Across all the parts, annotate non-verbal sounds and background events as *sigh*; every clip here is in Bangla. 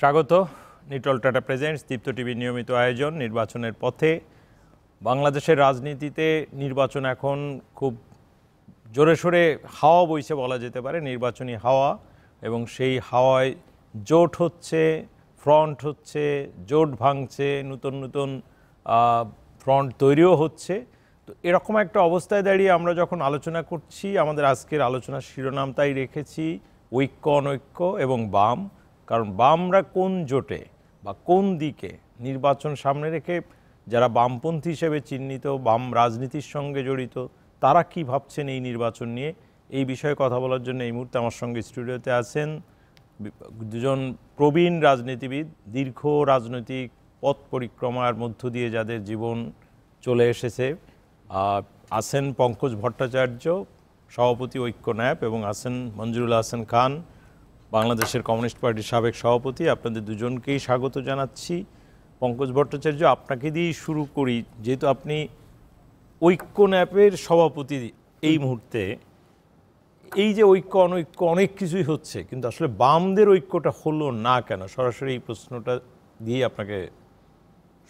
স্বাগত নিটল টাটা প্রেজেন্টস দীপ্ত টিভি নিয়মিত আয়োজন নির্বাচনের পথে বাংলাদেশের রাজনীতিতে নির্বাচন এখন খুব জোরে সোরে হাওয়া বইছে বলা যেতে পারে নির্বাচনী হাওয়া এবং সেই হাওয়ায় জোট হচ্ছে ফ্রন্ট হচ্ছে জোট ভাঙছে নতুন নতুন ফ্রন্ট তৈরিও হচ্ছে তো এরকম একটা অবস্থায় দাঁড়িয়ে আমরা যখন আলোচনা করছি আমাদের আজকের আলোচনার শিরোনাম তাই রেখেছি ঐক্য অনৈক্য এবং বাম কারণ বামরা কোন জোটে বা কোন দিকে নির্বাচন সামনে রেখে যারা বামপন্থী হিসেবে চিহ্নিত বাম রাজনীতির সঙ্গে জড়িত তারা কি ভাবছেন এই নির্বাচন নিয়ে এই বিষয়ে কথা বলার জন্য এই মুহূর্তে আমার সঙ্গে স্টুডিওতে আছেন দুজন প্রবীণ রাজনীতিবিদ দীর্ঘ রাজনৈতিক পথ পরিক্রমার মধ্য দিয়ে যাদের জীবন চলে এসেছে আছেন পঙ্কজ ভট্টাচার্য সভাপতি ঐক্য ন্যাপ এবং আছেন মঞ্জুরুল হাসান খান বাংলাদেশের কমিউনিস্ট পার্টির সাবেক সভাপতি আপনাদের দুজনকেই স্বাগত জানাচ্ছি পঙ্কজ ভট্টাচার্য আপনাকে দিয়েই শুরু করি যেহেতু আপনি ঐক্য ন্যাপের সভাপতি এই মুহূর্তে এই যে ঐক্য অনৈক্য অনেক কিছুই হচ্ছে কিন্তু আসলে বামদের ঐক্যটা হলো না কেন সরাসরি এই প্রশ্নটা দিয়ে আপনাকে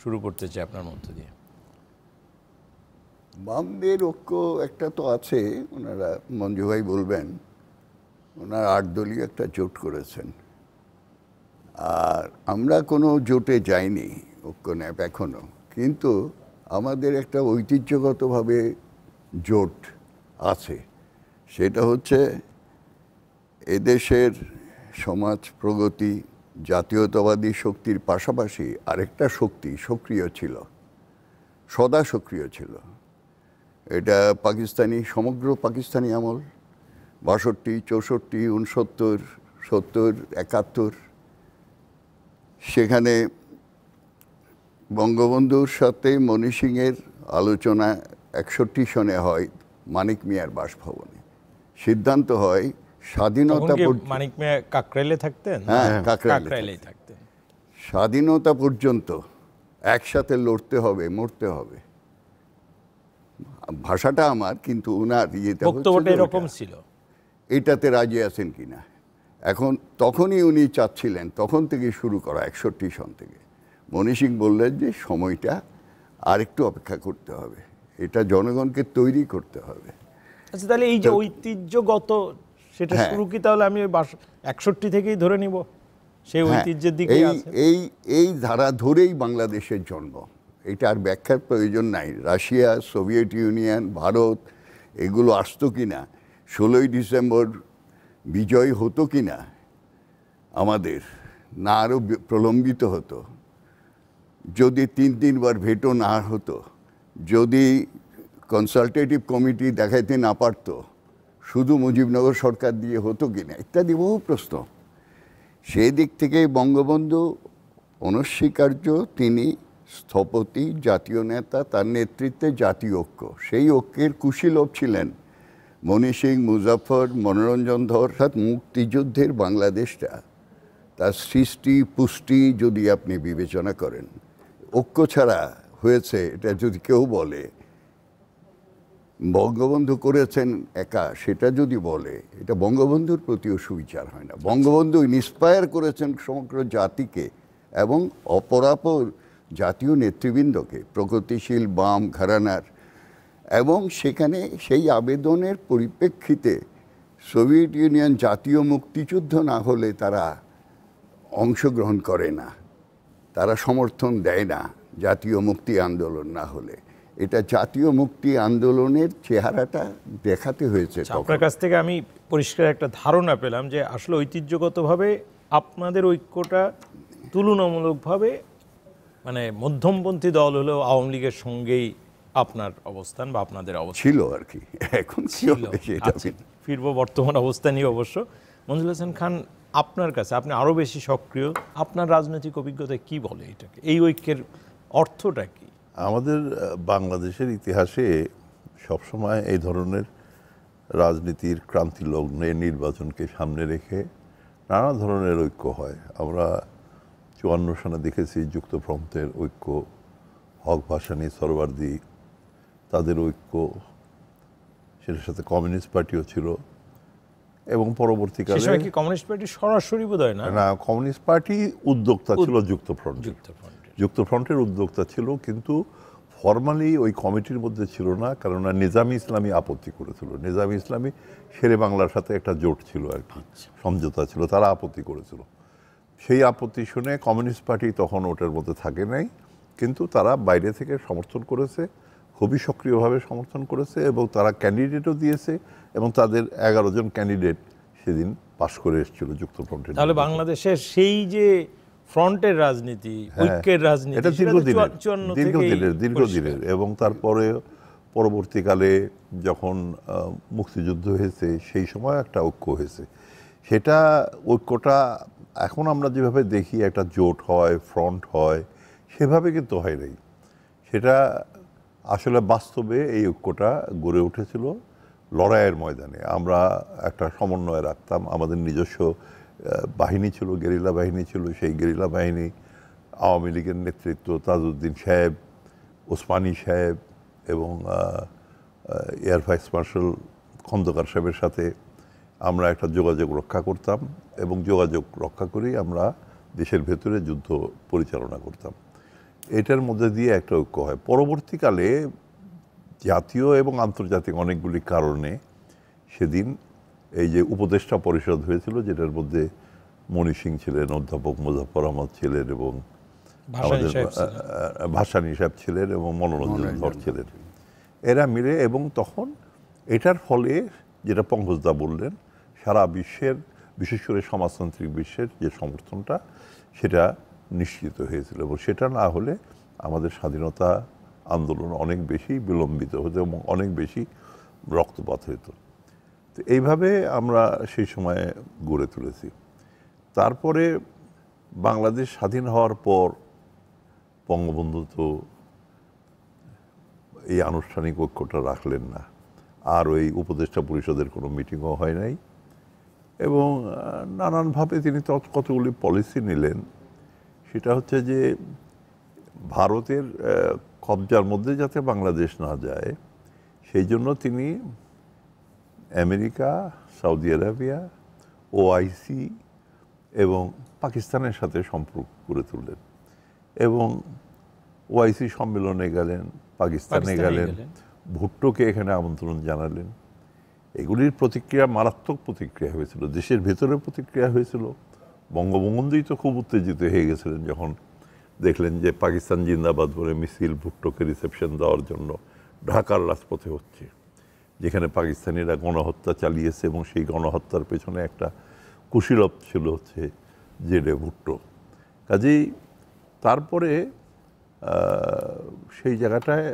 শুরু করতে চাই আপনার মধ্য দিয়ে বামদের ঐক্য একটা তো আছে ওনারা মঞ্জু ভাই বলবেন ওনার আট দলীয় একটা জোট করেছেন আর আমরা কোনো জোটে যাইনি ঐক্য ন্যাপ এখনও কিন্তু আমাদের একটা ঐতিহ্যগতভাবে জোট আছে সেটা হচ্ছে এদেশের সমাজ প্রগতি জাতীয়তাবাদী শক্তির পাশাপাশি আরেকটা শক্তি সক্রিয় ছিল সদা সক্রিয় ছিল এটা পাকিস্তানি সমগ্র পাকিস্তানি আমল বাষট্টি চৌষট্টি উনসত্তর সত্তর একাত্তর সেখানে বঙ্গবন্ধুর সাথে মণি সিংয়ের আলোচনা একষট্টি সনে হয় মানিক মিয়ার বাসভবনে সিদ্ধান্ত হয় স্বাধীনতা মানিক মিয়া কাকরাইলে থাকতেন হ্যাঁ, হ্যাঁ। কাকরাইলে থাকতেন স্বাধীনতা পর্যন্ত একসাথে লড়তে হবে মরতে হবে ভাষাটা আমার কিন্তু ওনার ইয়েটা বক্তব্যটা এরকম ছিল এটাতে রাজি আছেন কি না এখন তখনই উনি চাচ্ছিলেন তখন থেকে শুরু করা একষট্টি সন থেকে মনীষিক বললেন যে সময়টা আরেকটু অপেক্ষা করতে হবে এটা জনগণকে তৈরি করতে হবে আচ্ছা তাহলে এই যে ঐতিহ্যগত সেটা হ্যাঁ। শুরু কি তাহলে আমি ওই একষট্টি থেকেই ধরে নিব সেই হ্যাঁ, ঐতিহ্যের দিকে এই এই ধারা ধরেই বাংলাদেশের জন্ম এটা আর ব্যাখ্যার প্রয়োজন নাই রাশিয়া সোভিয়েত ইউনিয়ন ভারত এগুলো আসতো কি না ষোলোই ডিসেম্বর বিজয় হতো কি না আমাদের না আরও প্রলম্বিত হতো যদি তিন তিনবার ভেটো না হতো যদি কনসালটেটিভ কমিটি দেখাইতে না পারতো শুধু মুজিবনগর সরকার দিয়ে হতো কি না ইত্যাদি বহু প্রশ্ন সেই দিক থেকে বঙ্গবন্ধু অনস্বীকার্য তিনি স্থপতি জাতীয় নেতা তার নেতৃত্বে জাতীয় ঐক্য সেই ঐক্যের কুশীলভ ছিলেন মনি সিং মুজাফর মনোরঞ্জন ধর অর্থাৎ মুক্তিযুদ্ধের বাংলাদেশটা তার সৃষ্টি পুষ্টি যদি আপনি বিবেচনা করেন ঐক্য ছাড়া হয়েছে এটা যদি কেউ বলে বঙ্গবন্ধু করেছেন একা সেটা যদি বলে এটা বঙ্গবন্ধুর প্রতিও সুবিচার হয় না বঙ্গবন্ধু ইন্সপায়ার করেছেন সমগ্র জাতিকে এবং অপরাপর জাতীয় নেতৃবৃন্দকে প্রগতিশীল বাম ঘরানার এবং সেখানে সেই আবেদনের পরিপ্রেক্ষিতে সোভিয়েত ইউনিয়ন জাতীয় মুক্তিযুদ্ধ না হলে তারা অংশগ্রহণ করে না তারা সমর্থন দেয় না জাতীয় মুক্তি আন্দোলন না হলে এটা জাতীয় মুক্তি আন্দোলনের চেহারাটা দেখাতে হয়েছে আচ্ছা, আপনার কাছ থেকে আমি পরিষ্কার একটা ধারণা পেলাম যে আসলে ঐতিহ্যগতভাবে আপনাদের ঐক্যটা তুলনামূলকভাবে মানে মধ্যমপন্থী দল হলেও আওয়ামী লীগের সঙ্গেই আপনার অবস্থান বা আপনাদের অবস্থান ছিল আর কি এখন আচ্ছা, ফিরব বর্তমান অবস্থানই অবশ্য মঞ্জুল হাসান খান আপনার কাছে আপনি আরও বেশি সক্রিয় আপনার রাজনৈতিক অভিজ্ঞতা কি বলে এটাকে এই ঐক্যের অর্থটা কি আমাদের বাংলাদেশের ইতিহাসে সবসময় এই ধরনের রাজনীতির ক্রান্তি লগ্নে নির্বাচনকে সামনে রেখে নানা ধরনের ঐক্য হয় আমরা চুয়ান্ন সালে দেখেছি যুক্তফ্রন্থের ঐক্য হক ভাসানি সরওয়ার্দি তাদের ঐক্য সেটার সাথে কমিউনিস্ট পার্টিও ছিল এবং পরবর্তীকালে কি কমিউনিস্ট পার্টি সরাসরি বোধহয় না না কমিউনিস্ট পার্টি উদ্যোক্তা ছিল যুক্ত ফ্রন্ট যুক্ত ফ্রন্টের উদ্যোক্তা ছিল কিন্তু ফর্মালি ওই কমিটির মধ্যে ছিল না কেননা নিজামী ইসলামী আপত্তি করেছিল নিজামী ইসলামী শেরে বাংলার সাথে একটা জোট ছিল আর কি আচ্ছা। সমঝোতা ছিল তারা আপত্তি করেছিল সেই আপত্তি শুনে কমিউনিস্ট পার্টি তখন ওটার মধ্যে থাকে নাই কিন্তু তারা বাইরে থেকে সমর্থন করেছে খুবই সক্রিয়ভাবে সমর্থন করেছে এবং তারা ক্যান্ডিডেটও দিয়েছে এবং তাদের এগারো জন ক্যান্ডিডেট সেদিন পাশ করে এসেছিল যুক্তফ্রন্টের তাহলে বাংলাদেশের সেই যে ফ্রন্টের রাজনীতি হ্যাঁ, ঐক্যের রাজনীতি এটা দীর্ঘদিনের দীর্ঘদিনের দীর্ঘদিনের এবং তারপরে পরবর্তীকালে যখন মুক্তিযুদ্ধ হয়েছে সেই সময় একটা ঐক্য হয়েছে সেটা ঐক্যটা এখন আমরা যেভাবে দেখি একটা জোট হয় ফ্রন্ট হয় সেভাবে কিন্তু হয় নাই সেটা আসলে বাস্তবে এই ঐক্যটা গড়ে উঠেছিল লড়াইয়ের ময়দানে আমরা একটা সমন্বয় রাখতাম আমাদের নিজস্ব বাহিনী ছিল গেরিলা বাহিনী ছিল সেই গেরিলা বাহিনী আওয়ামী লীগের নেতৃত্ব তাজউদ্দিন সাহেব ওসমানী সাহেব এবং এয়ার ভাইস মার্শাল খন্দকার সাহেবের সাথে আমরা একটা যোগাযোগ রক্ষা করতাম এবং যোগাযোগ রক্ষা করেই আমরা দেশের ভেতরে যুদ্ধ পরিচালনা করতাম এটার মধ্যে দিয়ে একটা ঐক্য হয় পরবর্তীকালে জাতীয় এবং আন্তর্জাতিক অনেকগুলি কারণে সেদিন এই যে উপদেষ্টা পরিষদ হয়েছিল যেটার মধ্যে মণি সিং ছিলেন অধ্যাপক মুজাফর আহমদ ছিলেন এবং আমাদের ভাষা সাহেব ছিলেন এবং মনোরঞ্জন ধর ছিলেন এরা মিলে এবং তখন এটার ফলে যেটা পঙ্কজদা বললেন সারা বিশ্বের বিশেষ করে সমাজতান্ত্রিক বিশ্বের যে সমর্থনটা সেটা নিশ্চিত হয়েছিল এবং সেটা না হলে আমাদের স্বাধীনতা আন্দোলন অনেক বেশি বিলম্বিত হতো এবং অনেক বেশি রক্তপাত হতো তো এইভাবে আমরা সেই সময়ে গড়ে তুলেছি তারপরে বাংলাদেশ স্বাধীন হওয়ার পর বঙ্গবন্ধু তো এই আনুষ্ঠানিক ঐক্যটা রাখলেন না আর ওই উপদেষ্টা পরিষদের কোনো মিটিংও হয় নাই এবং নানানভাবে তিনি কতগুলি পলিসি নিলেন সেটা হচ্ছে যে ভারতের কবজার মধ্যে যাতে বাংলাদেশ না যায় সেই জন্য তিনি আমেরিকা সৌদি আরবিয়া ওআইসি এবং পাকিস্তানের সাথে সম্পর্ক করে তুললেন এবং ওআইসি সম্মেলনে গেলেন পাকিস্তানে গেলেন ভুট্টোকে এখানে আমন্ত্রণ জানালেন এগুলির প্রতিক্রিয়া মারাত্মক প্রতিক্রিয়া হয়েছিল দেশের ভেতরে প্রতিক্রিয়া হয়েছিল বঙ্গবন্ধুই তো খুব উত্তেজিত হয়ে গেছিলেন যখন দেখলেন যে পাকিস্তান জিন্দাবাদ বলে মিছিল ভুট্টোকে রিসেপশন দেওয়ার জন্য ঢাকার রাজপথে হচ্ছে যেখানে পাকিস্তানিরা গণহত্যা চালিয়েছে এবং সেই গণহত্যার পেছনে একটা কুশীলভ ছিল হচ্ছে জেডে ভুট্টো কাজেই তারপরে সেই জায়গাটায়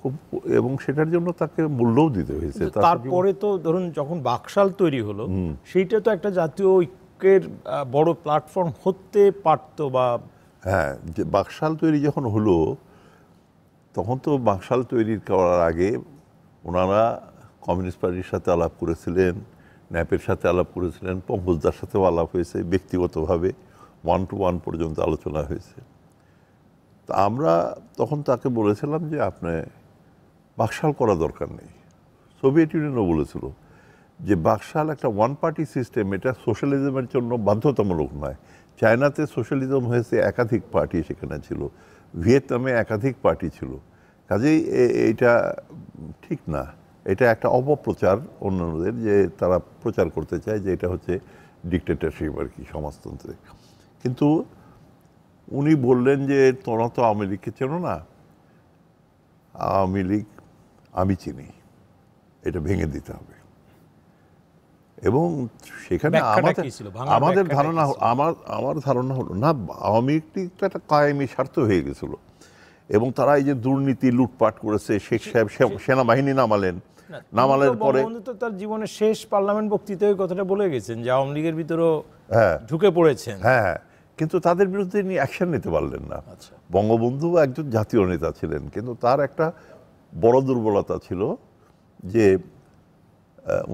খুব এবং সেটার জন্য তাকে মূল্যও দিতে হয়েছে তারপরে তো ধরুন যখন বাকশাল তৈরি হলো সেইটা তো একটা জাতীয় ঐক্য নাটকের বড় প্ল্যাটফর্ম হতে পারত বা হ্যাঁ যে বাকশাল তৈরি যখন হলো তখন তো বাকশাল তৈরি করার আগে ওনারা কমিউনিস্ট পার্টির সাথে আলাপ করেছিলেন ন্যাপের সাথে আলাপ করেছিলেন পঙ্কজদার সাথেও আলাপ হয়েছে ব্যক্তিগতভাবে ওয়ান টু ওয়ান পর্যন্ত আলোচনা হয়েছে তা আমরা তখন তাকে বলেছিলাম যে আপনি বাকশাল করা দরকার নেই সোভিয়েত ইউনিয়নও বলেছিল যে বাকশাল একটা ওয়ান পার্টি সিস্টেম এটা সোশ্যালিজমের জন্য বাধ্যতামূলক নয় চায়নাতে সোশ্যালিজম হয়েছে একাধিক পার্টি সেখানে ছিল ভিয়েতনামে একাধিক পার্টি ছিল কাজেই এটা ঠিক না এটা একটা অপপ্রচার অন্যান্যদের যে তারা প্রচার করতে চায় যে এটা হচ্ছে ডিকটেটারশিপ আর কি সমাজতন্ত্রে কিন্তু উনি বললেন যে তোরা তো আওয়ামী লীগকে চেনো না আওয়ামী লীগ আমি চিনি এটা ভেঙে দিতে হবে এবং সেখানে আমাদের আমাদের ধারণা আমার আমার ধারণা হলো না আওয়ামী লীগ তো একটা কায়েমি স্বার্থ হয়ে গেছিল এবং তারা এই যে দুর্নীতি লুটপাট করেছে শেখ সাহেব সেনাবাহিনী নামালেন নামালের পরে তো তার জীবনের শেষ পার্লামেন্ট বক্তৃতায় কথাটা বলে গেছেন যে আওয়ামী লীগের ভিতরেও হ্যাঁ। ঢুকে পড়েছেন হ্যাঁ, হ্যাঁ কিন্তু তাদের বিরুদ্ধে তিনি অ্যাকশন নিতে পারলেন না আচ্ছা। বঙ্গবন্ধু একজন জাতীয় নেতা ছিলেন কিন্তু তার একটা বড় দুর্বলতা ছিল যে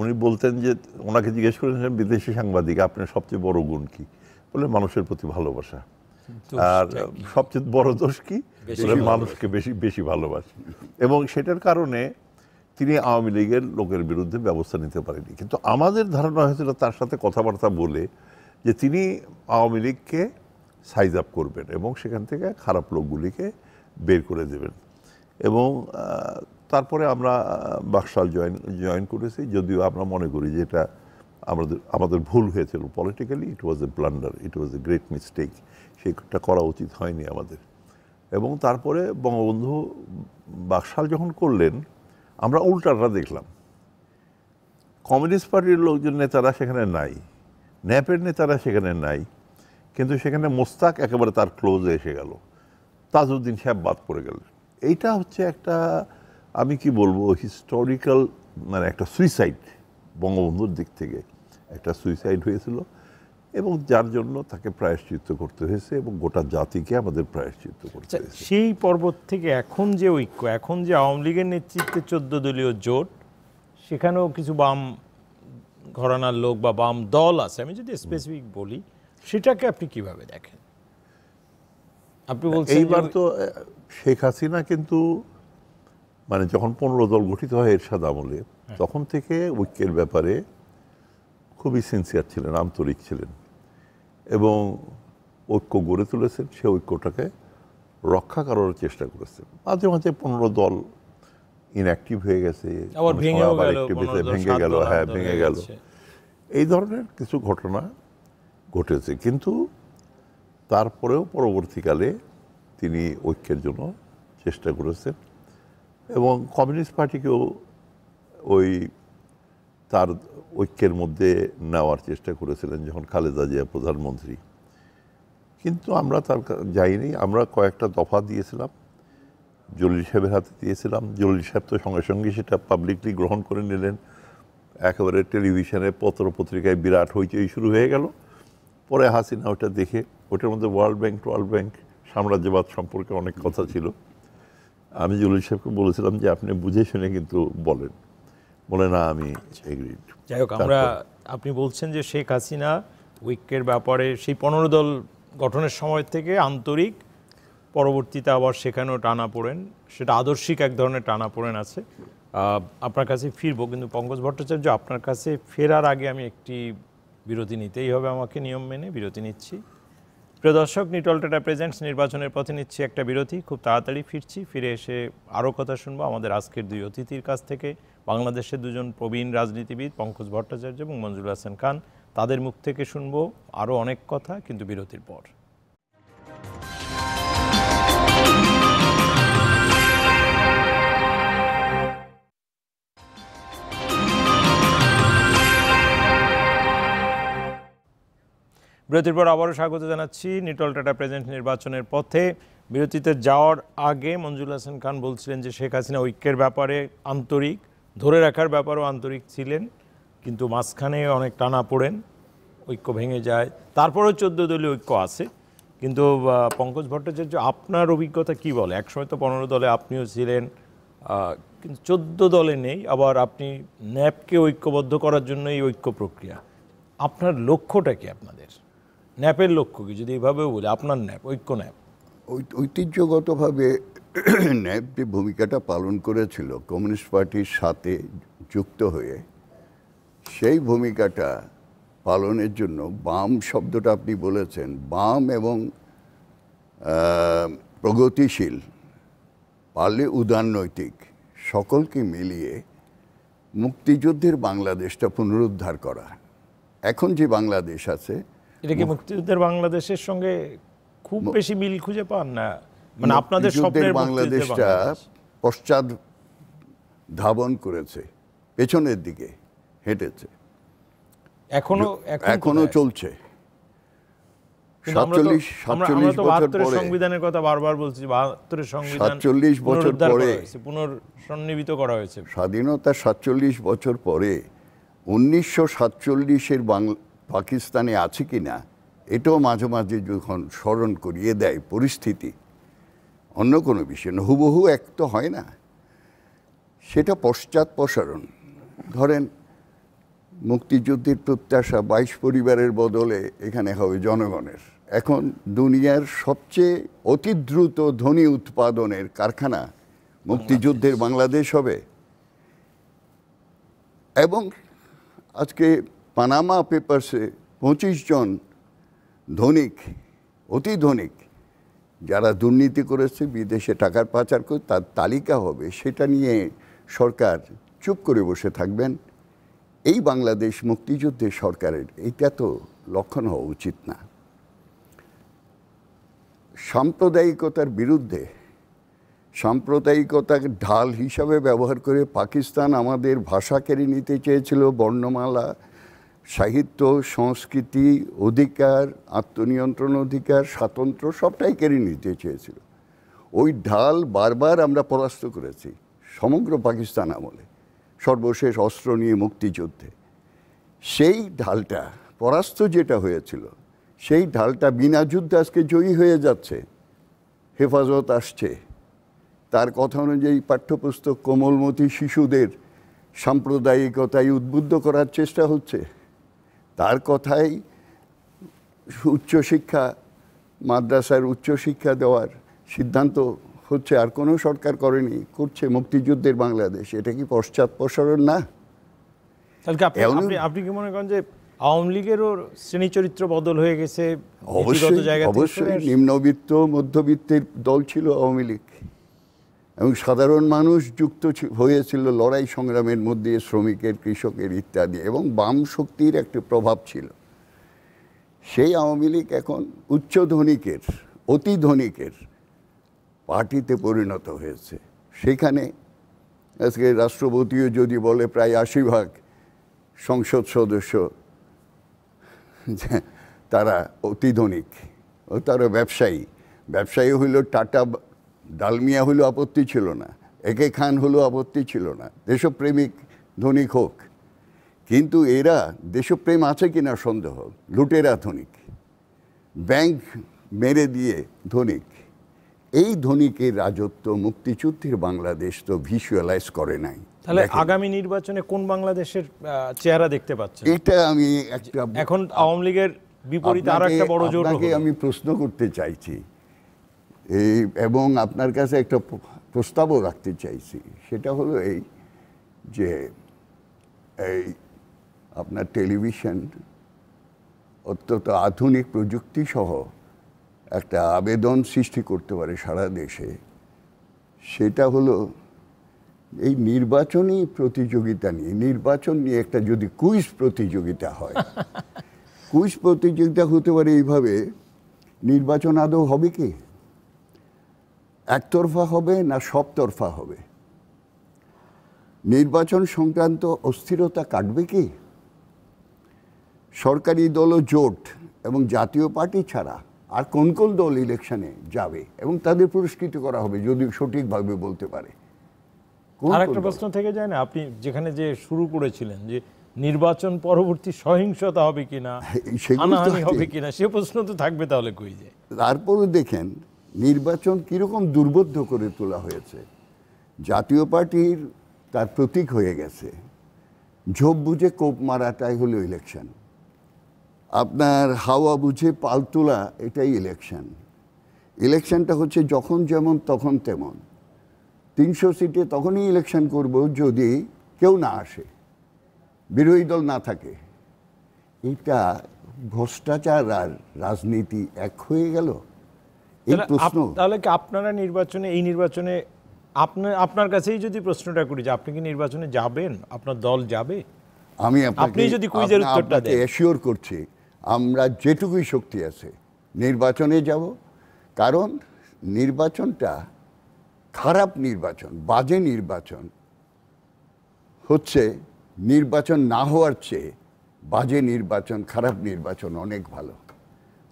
উনি বলতেন যে ওনাকে জিজ্ঞেস করেছেন বিদেশি সাংবাদিক আপনার সবচেয়ে বড় গুণ কি বলে মানুষের প্রতি ভালোবাসা আর সবচেয়ে বড় দোষ কি মানুষকে বেশি বেশি ভালোবাসে এবং সেটার কারণে তিনি আওয়ামী লীগের লোকের বিরুদ্ধে ব্যবস্থা নিতে পারেনি কিন্তু আমাদের ধারণা হয়েছিল তার সাথে কথাবার্তা বলে যে তিনি আওয়ামী লীগকে সাইজ আপ করবেন এবং সেখান থেকে খারাপ লোকগুলিকে বের করে দেবেন এবং তারপরে আমরা বাকশাল জয়েন জয়েন করেছি যদিও আমরা মনে করি যে এটা আমাদের আমাদের ভুল হয়েছিল politically it was a blunder it was a great mistake সেটা করা উচিত হয়নি আমাদের এবং তারপরে বঙ্গবন্ধু বাকশাল যখন করলেন আমরা উল্টাটা দেখলাম কমিউনিস্ট পার্টির লোকজন নেতারা সেখানে নাই ন্যাপের নেতারা সেখানে নাই কিন্তু সেখানে মোস্তাক একেবারে তার ক্লোজে এসে গেল তাজউদ্দিন সাহেব বাদ পড়ে গেলেন এইটা হচ্ছে একটা আমি কি বলবো হিস্টোরিক্যাল মানে একটা সুইসাইড বঙ্গবন্ধুর দিক থেকে একটা সুইসাইড হয়েছিল এবং যার জন্য তাকে প্রায়শ্চিত্ত করতে হয়েছে এবং গোটা জাতিকে আমাদের প্রায়শ্চিত্ত করতে আচ্ছা, হয়েছে সেই পর্বত থেকে এখন যে ঐক্য এখন যে আওয়ামী লীগের নেতৃত্বে চোদ্দ দলীয় জোট সেখানেও কিছু বাম ঘরানার লোক বা বাম দল আছে আমি যদি স্পেসিফিক বলি সেটাকে আপনি কিভাবে দেখেন আপনি বলছেন এইবার তো শেখ হাসিনা কিন্তু মানে যখন পনেরো দল গঠিত হয় এরশাদ আমলে হ্যাঁ। তখন থেকে ঐক্যের ব্যাপারে খুবই সিনসিয়ার ছিলেন আন্তরিক ছিলেন এবং ঐক্য গড়ে তুলেছেন সে ঐক্যটাকে রক্ষা করার চেষ্টা করেছেন মাঝে মাঝে পনেরো দল ইনঅ্যাক্টিভ হয়ে গেছে ভেঙে গেল হ্যাঁ ভেঙে গেল এই ধরনের কিছু ঘটনা ঘটেছে কিন্তু তারপরেও পরবর্তীকালে তিনি ঐক্যের জন্য চেষ্টা করেছেন এবং কমিউনিস্ট পার্টিকেও ওই তার ঐক্যের মধ্যে নেওয়ার চেষ্টা করেছিলেন যখন খালেদা জিয়া প্রধানমন্ত্রী কিন্তু আমরা তার যাইনি আমরা কয়েকটা দফা দিয়েছিলাম জলিল সাহেবের হাতে দিয়েছিলাম জলিল সাহেব তো সঙ্গে সঙ্গে সেটা পাবলিকলি গ্রহণ করে নিলেন একেবারে টেলিভিশনে পত্র পত্রিকায় বিরাট হইচই শুরু হয়ে গেল পরে হাসিনা ওটা দেখে ওটার মধ্যে ওয়ার্ল্ড ব্যাংক ওয়ার্ল্ড ব্যাংক সাম্রাজ্যবাদ সম্পর্কে অনেক কথা ছিল আমি জলিল সাহেবকে বলেছিলাম যে আপনি বুঝে শুনে কিন্তু বলেন বলে না আমি এগ্রিড যাই হোক আমরা আপনি বলছেন যে শেখ হাসিনা উইকের ব্যাপারে সেই পনেরো দল গঠনের সময় থেকে আন্তরিক পরবর্তীতে আবার সেখানেও টানা পড়েন সেটা আদর্শিক এক ধরনের টানা পড়েন আছে আপনার কাছে ফিরবো কিন্তু পঙ্কজ ভট্টাচার্য আপনার কাছে ফেরার আগে আমি একটি বিরতি নিতেই হবে আমাকে নিয়ম মেনে বিরতি নিচ্ছি প্রিয় দর্শক নিটল টাটা প্রেজেন্টস নির্বাচনের পথে নিচ্ছি একটা বিরতি খুব তাড়াতাড়ি ফিরছি ফিরে এসে আরও কথা শুনবো আমাদের আজকের দুই অতিথির কাছ থেকে বাংলাদেশের দুজন প্রবীণ রাজনীতিবিদ পঙ্কজ ভট্টাচার্য এবং মঞ্জুর হাসান খান তাদের মুখ থেকে শুনবো আরও অনেক কথা কিন্তু বিরতির পর বিরতির পর আবারও স্বাগত জানাচ্ছি নিটল টাটা প্রেজেন্ট নির্বাচনের পথে বিরতিতে যাওয়ার আগে মঞ্জুল হাসান খান বলছিলেন যে শেখ হাসিনা ঐক্যের ব্যাপারে আন্তরিক ধরে রাখার ব্যাপারেও আন্তরিক ছিলেন কিন্তু মাঝখানে অনেক টানা পড়েন ঐক্য ভেঙে যায় তারপরেও চোদ্দ দলীয় ঐক্য আছে কিন্তু পঙ্কজ ভট্টাচার্য আপনার অভিজ্ঞতা কি বলে একসময় তো পনেরো দলে আপনিও ছিলেন কিন্তু চোদ্দ দলে নেই আবার আপনি ন্যাপকে ঐক্যবদ্ধ করার জন্য এই ঐক্য প্রক্রিয়া আপনার লক্ষ্যটা কি আপনাদের ন্যাপের লক্ষ্য কি যদি এইভাবে বলি আপনার ন্যাপ ঐক্য ন্যাপ ঐতিহ্যগতভাবে *clears throat* ন্যাপ যে ভূমিকাটা পালন করেছিল কমিউনিস্ট পার্টির সাথে যুক্ত হয়ে সেই ভূমিকাটা পালনের জন্য বাম শব্দটা আপনি বলেছেন বাম এবং প্রগতিশীল পারলে উদারনৈতিক সকলকে মিলিয়ে মুক্তিযুদ্ধের বাংলাদেশটা পুনরুদ্ধার করা এখন যে বাংলাদেশ আছে এটা কি মুক্তিযুদ্ধের বাংলাদেশের সঙ্গে খুব বেশি মিল খুঁজে পান না মানে আপনাদের স্বপ্নের বাংলাদেশটা পশ্চাৎ ধাবন করেছে পেছনের দিকে হেঁটেছে এখনো এখনো চলছে সংবিধানের কথা বারবার সাতচল্লিশ বছর করা হয়েছে স্বাধীনতা সাতচল্লিশ বছর পরে উনিশশো সাতচল্লিশের বাংলা পাকিস্তানে আছে কি না এটাও মাঝে মাঝে যখন স্মরণ করিয়ে দেয় পরিস্থিতি অন্য কোনো বিষয় না হুবহু এক তো হয় না সেটা পশ্চাৎ প্রসারণ ধরেন মুক্তিযুদ্ধের প্রত্যাশা বাইশ পরিবারের বদলে এখানে হবে জনগণের এখন দুনিয়ার সবচেয়ে অতি দ্রুত ধনী উৎপাদনের কারখানা মুক্তিযুদ্ধের বাংলাদেশ হবে এবং আজকে পানামা পেপার্সে পঁচিশ জন ধনিক অতি ধনিক যারা দুর্নীতি করেছে বিদেশে টাকার পাচার করে তার তালিকা হবে সেটা নিয়ে সরকার চুপ করে বসে থাকবেন এই বাংলাদেশ মুক্তিযুদ্ধের সরকারের এটা তো লক্ষণ হওয়া উচিত না সাম্প্রদায়িকতার বিরুদ্ধে সাম্প্রদায়িকতার ঢাল হিসাবে ব্যবহার করে পাকিস্তান আমাদের ভাষা কেড়ে নিতে চেয়েছিল বর্ণমালা সাহিত্য সংস্কৃতি অধিকার আত্মনিয়ন্ত্রণ অধিকার স্বাতন্ত্র সবটাই কেড়ে নিতে চেয়েছিল ওই ঢাল বারবার আমরা পরাস্ত করেছি সমগ্র পাকিস্তান আমলে সর্বশেষ অস্ত্র নিয়ে মুক্তিযুদ্ধে সেই ঢালটা পরাস্ত যেটা হয়েছিল সেই ঢালটা বিনা যুদ্ধে আজকে জয়ী হয়ে যাচ্ছে হেফাজত আসছে তার কথা অনুযায়ী পাঠ্যপুস্তক কোমলমতি শিশুদের সাম্প্রদায়িকতায় উদ্বুদ্ধ করার চেষ্টা হচ্ছে তার কথাই উচ্চশিক্ষা মাদ্রাসার উচ্চশিক্ষা দেওয়ার সিদ্ধান্ত হচ্ছে আর কোনো সরকার করেনি করছে মুক্তিযুদ্ধের বাংলাদেশ এটা কি পশ্চাৎ প্রসারণ না আপনি কি মনে করেন যে আওয়ামী লীগেরও শ্রেণী চরিত্র বদল হয়ে গেছে অবশ্যই অবশ্যই নিম্নবিত্ত মধ্যবিত্তের দল ছিল আওয়ামী লীগ এবং সাধারণ মানুষ যুক্ত হয়েছিল লড়াই সংগ্রামের মধ্যে শ্রমিকের কৃষকের ইত্যাদি এবং বাম শক্তির একটা প্রভাব ছিল সেই আওয়ামী লীগ এখন উচ্চ ধনিকের অতি ধনিকের পার্টিতে পরিণত হয়েছে সেখানে আজকে রাষ্ট্রপতিও যদি বলে প্রায় আশি ভাগ সংসদ সদস্য তারা অতি ধনিক তারা ব্যবসায়ী ব্যবসায়ী হইল টাটা ডালমিয়া হলেও আপত্তি ছিল না একে খান হলেও আপত্তি ছিল না দেশপ্রেমিক ধনিক হোক কিন্তু এরা দেশপ্রেম আছে কিনা সন্দেহ লুটেরা ধনিক ব্যাংক মেরে দিয়ে ধনিক এই ধনিকের রাজত্ব মুক্তিযুদ্ধের বাংলাদেশ তো ভিজুয়ালাইজ করে নাই তাহলে আগামী নির্বাচনে কোন বাংলাদেশের চেহারা দেখতে পাচ্ছেন এটা আমি একটা এখন আওয়ামী লীগের বিপরীতে আরো একটা বড় জোর আমি প্রশ্ন করতে চাইছি এই এবং আপনার কাছে একটা প্রস্তাবও রাখতে চাইছি সেটা হলো এই যে এই আপনার টেলিভিশন অত্যন্ত আধুনিক প্রযুক্তি সহ একটা আবেদন সৃষ্টি করতে পারে সারা দেশে সেটা হলো এই নির্বাচনী প্রতিযোগিতা নিয়ে নির্বাচন নিয়ে একটা যদি কুইজ প্রতিযোগিতা হয় *laughs* কুইজ প্রতিযোগিতা হতে পারে এইভাবে নির্বাচন আদৌ হবে কি একতরফা হবে না সবতরফা হবে নির্বাচন সংক্রান্ত অস্থিরতা কাটবে কি সরকারি দল জোট এবং জাতীয় পার্টি ছাড়া আর কোন কোন দল ইলেকশনে যাবে এবং তাদের পুরস্কৃত করা হবে যদি সঠিকভাবে বলতে পারে আরেকটা প্রশ্ন থেকে যায় না আপনি যেখানে যে শুরু করেছিলেন যে নির্বাচন পরবর্তী সহিংসতা হবে কিনা *laughs* হবে কিনা সে প্রশ্ন তো থাকবে তাহলে কই যে তারপরে দেখেন নির্বাচন কীরকম দুর্বোধ্য করে তোলা হয়েছে জাতীয় পার্টির তার প্রতীক হয়ে গেছে ঝোপ বুঝে কোপ মারাটাই হলো ইলেকশন আপনার হাওয়া বুঝে পাল তোলা এটাই ইলেকশন ইলেকশনটা হচ্ছে যখন যেমন তখন তেমন তিনশো সিটে তখনই ইলেকশন করব যদি কেউ না আসে বিরোধী দল না থাকে এটা ভ্রষ্টাচার আর রাজনীতি এক হয়ে গেল তাহলে আপনারা নির্বাচনে এই নির্বাচনে আপনার কাছেই যদি প্রশ্নটা করি যে আপনি কি নির্বাচনে যাবেন আপনার দল যাবে আমি আপনি যদি কুইজের উত্তরটা দেন এশিওর করছি আমরা যেটুকুই শক্তি আছে নির্বাচনে যাব কারণ নির্বাচনটা খারাপ নির্বাচন বাজে নির্বাচন হচ্ছে নির্বাচন না হওয়ার চেয়ে বাজে নির্বাচন খারাপ নির্বাচন অনেক ভালো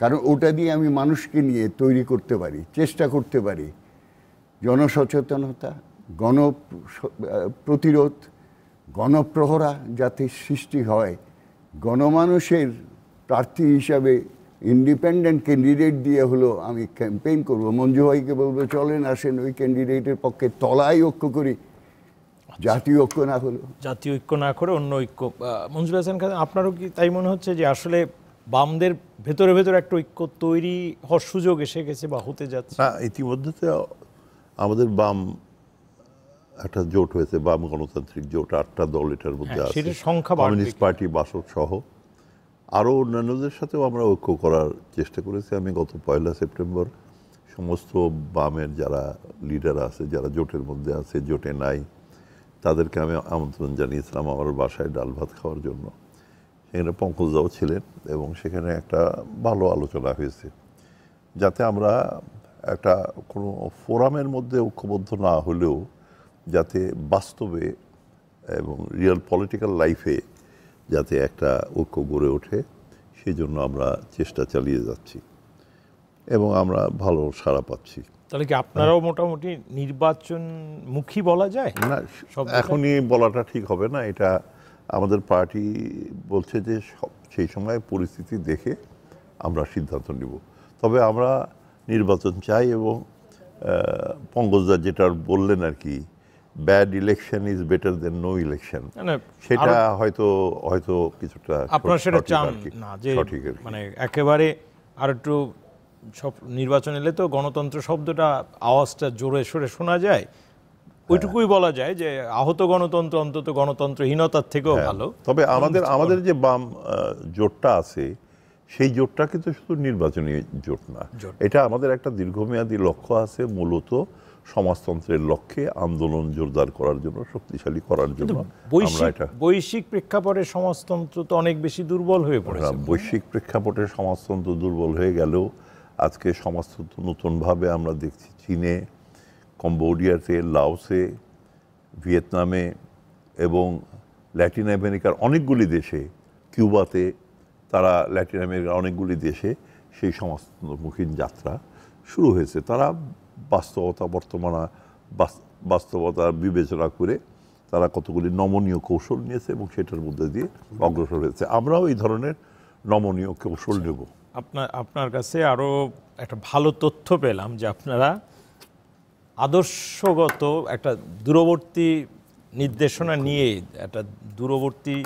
কারণ ওটা দিয়ে আমি মানুষকে নিয়ে তৈরি করতে পারি চেষ্টা করতে পারি জনসচেতনতা গণ প্রতিরোধ গণপ্রহরা যাতে সৃষ্টি হয় গণমানুষের প্রার্থী হিসাবে ইন্ডিপেন্ডেন্ট ক্যান্ডিডেট দিয়ে হলো আমি ক্যাম্পেইন করব মঞ্জু ভাইকে বলবো চলেন আসেন ওই ক্যান্ডিডেটের পক্ষে তলায় ঐক্য করি জাতীয় ঐক্য না হলো জাতীয় ঐক্য না করে অন্য ঐক্য মঞ্জুর হাসান খান আপনারও কি তাই মনে হচ্ছে যে আসলে বামদের ভেতরে ভেতরে একটা ঐক্য তৈরি হওয়ার সুযোগ এসে গেছে বা হতে যাচ্ছে না ইতিমধ্যে তো আমাদের বাম একটা জোট হয়েছে বাম গণতান্ত্রিক জোট আটটা দল এটার মধ্যে হ্যাঁ, আছে সংখ্যা কমিউনিস্ট পার্টি বাসক সহ আরও অন্যান্যদের সাথেও আমরা ঐক্য করার চেষ্টা করেছি আমি গত পয়লা সেপ্টেম্বর সমস্ত বামের যারা লিডার আছে যারা জোটের মধ্যে আছে জোটে নাই তাদেরকে আমি আমন্ত্রণ জানিয়েছিলাম আমার বাসায় ডাল ভাত খাওয়ার জন্য এখানে পঙ্কজদাও ছিলেন এবং সেখানে একটা ভালো আলোচনা হয়েছে যাতে আমরা একটা কোনো ফোরামের মধ্যে ঐক্যবদ্ধ না হলেও যাতে বাস্তবে এবং রিয়েল পলিটিক্যাল লাইফে যাতে একটা ঐক্য গড়ে ওঠে সেই জন্য আমরা চেষ্টা চালিয়ে যাচ্ছি এবং আমরা ভালো সাড়া পাচ্ছি তাহলে কি আপনারাও মোটামুটি নির্বাচন মুখী বলা যায় না এখনই বলাটা ঠিক হবে না এটা আমাদের পার্টি বলছে যে সেই সময় পরিস্থিতি দেখে আমরা সিদ্ধান্ত নিব তবে আমরা নির্বাচন চাই এবং পঙ্কজদা যেটা বললেন আর কি bad election is better than no election সেটা হয়তো হয়তো কিছুটা আপনারা সেটা চান না যে মানে একেবারে আর একটু সব নির্বাচন এলে তো গণতন্ত্র শব্দটা আওয়াজটা জোরে সরে শোনা যায় হ্যাঁ। ওইটুকুই বলা যায় যে আহত গণতন্ত্র অন্তত গণতন্ত্রহীনতার থেকেও হ্যাঁ। ভালো তবে আমাদের আমাদের যে বাম জোটটা আছে সেই জোটটা কিন্তু শুধু নির্বাচনী জোট না এটা আমাদের একটা দীর্ঘমেয়াদী লক্ষ্য আছে মূলত সমাজতন্ত্রের লক্ষ্যে আন্দোলন জোরদার করার জন্য শক্তিশালী করার জন্য বৈশ্বিক প্রেক্ষাপটে সমাজতন্ত্র তো অনেক বেশি দুর্বল হয়ে পড়েছে হ্যাঁ, বৈশ্বিক প্রেক্ষাপটে সমাজতন্ত্র দুর্বল হয়ে গেলেও আজকে সমাজতন্ত্র নতুনভাবে আমরা দেখছি চীনে কম্বোডিয়াতে লাওসে ভিয়েতনামে এবং ল্যাটিন আমেরিকার অনেকগুলি দেশে কিউবাতে তারা ল্যাটিন আমেরিকার অনেকগুলি দেশে সেই সমাজমুখীন যাত্রা শুরু হয়েছে তারা বাস্তবতা বর্তমানে বাস্তবতার বিবেচনা করে তারা কতগুলি নমনীয় কৌশল নিয়েছে এবং সেটার মধ্যে দিয়ে অগ্রসর হয়েছে আমরাও এই ধরনের নমনীয় কৌশল নেব আচ্ছা, আপনার আপনার কাছে আরও একটা ভালো তথ্য পেলাম যে আপনারা আদর্শগত একটা দূরবর্তী নির্দেশনা নিয়ে একটা দূরবর্তী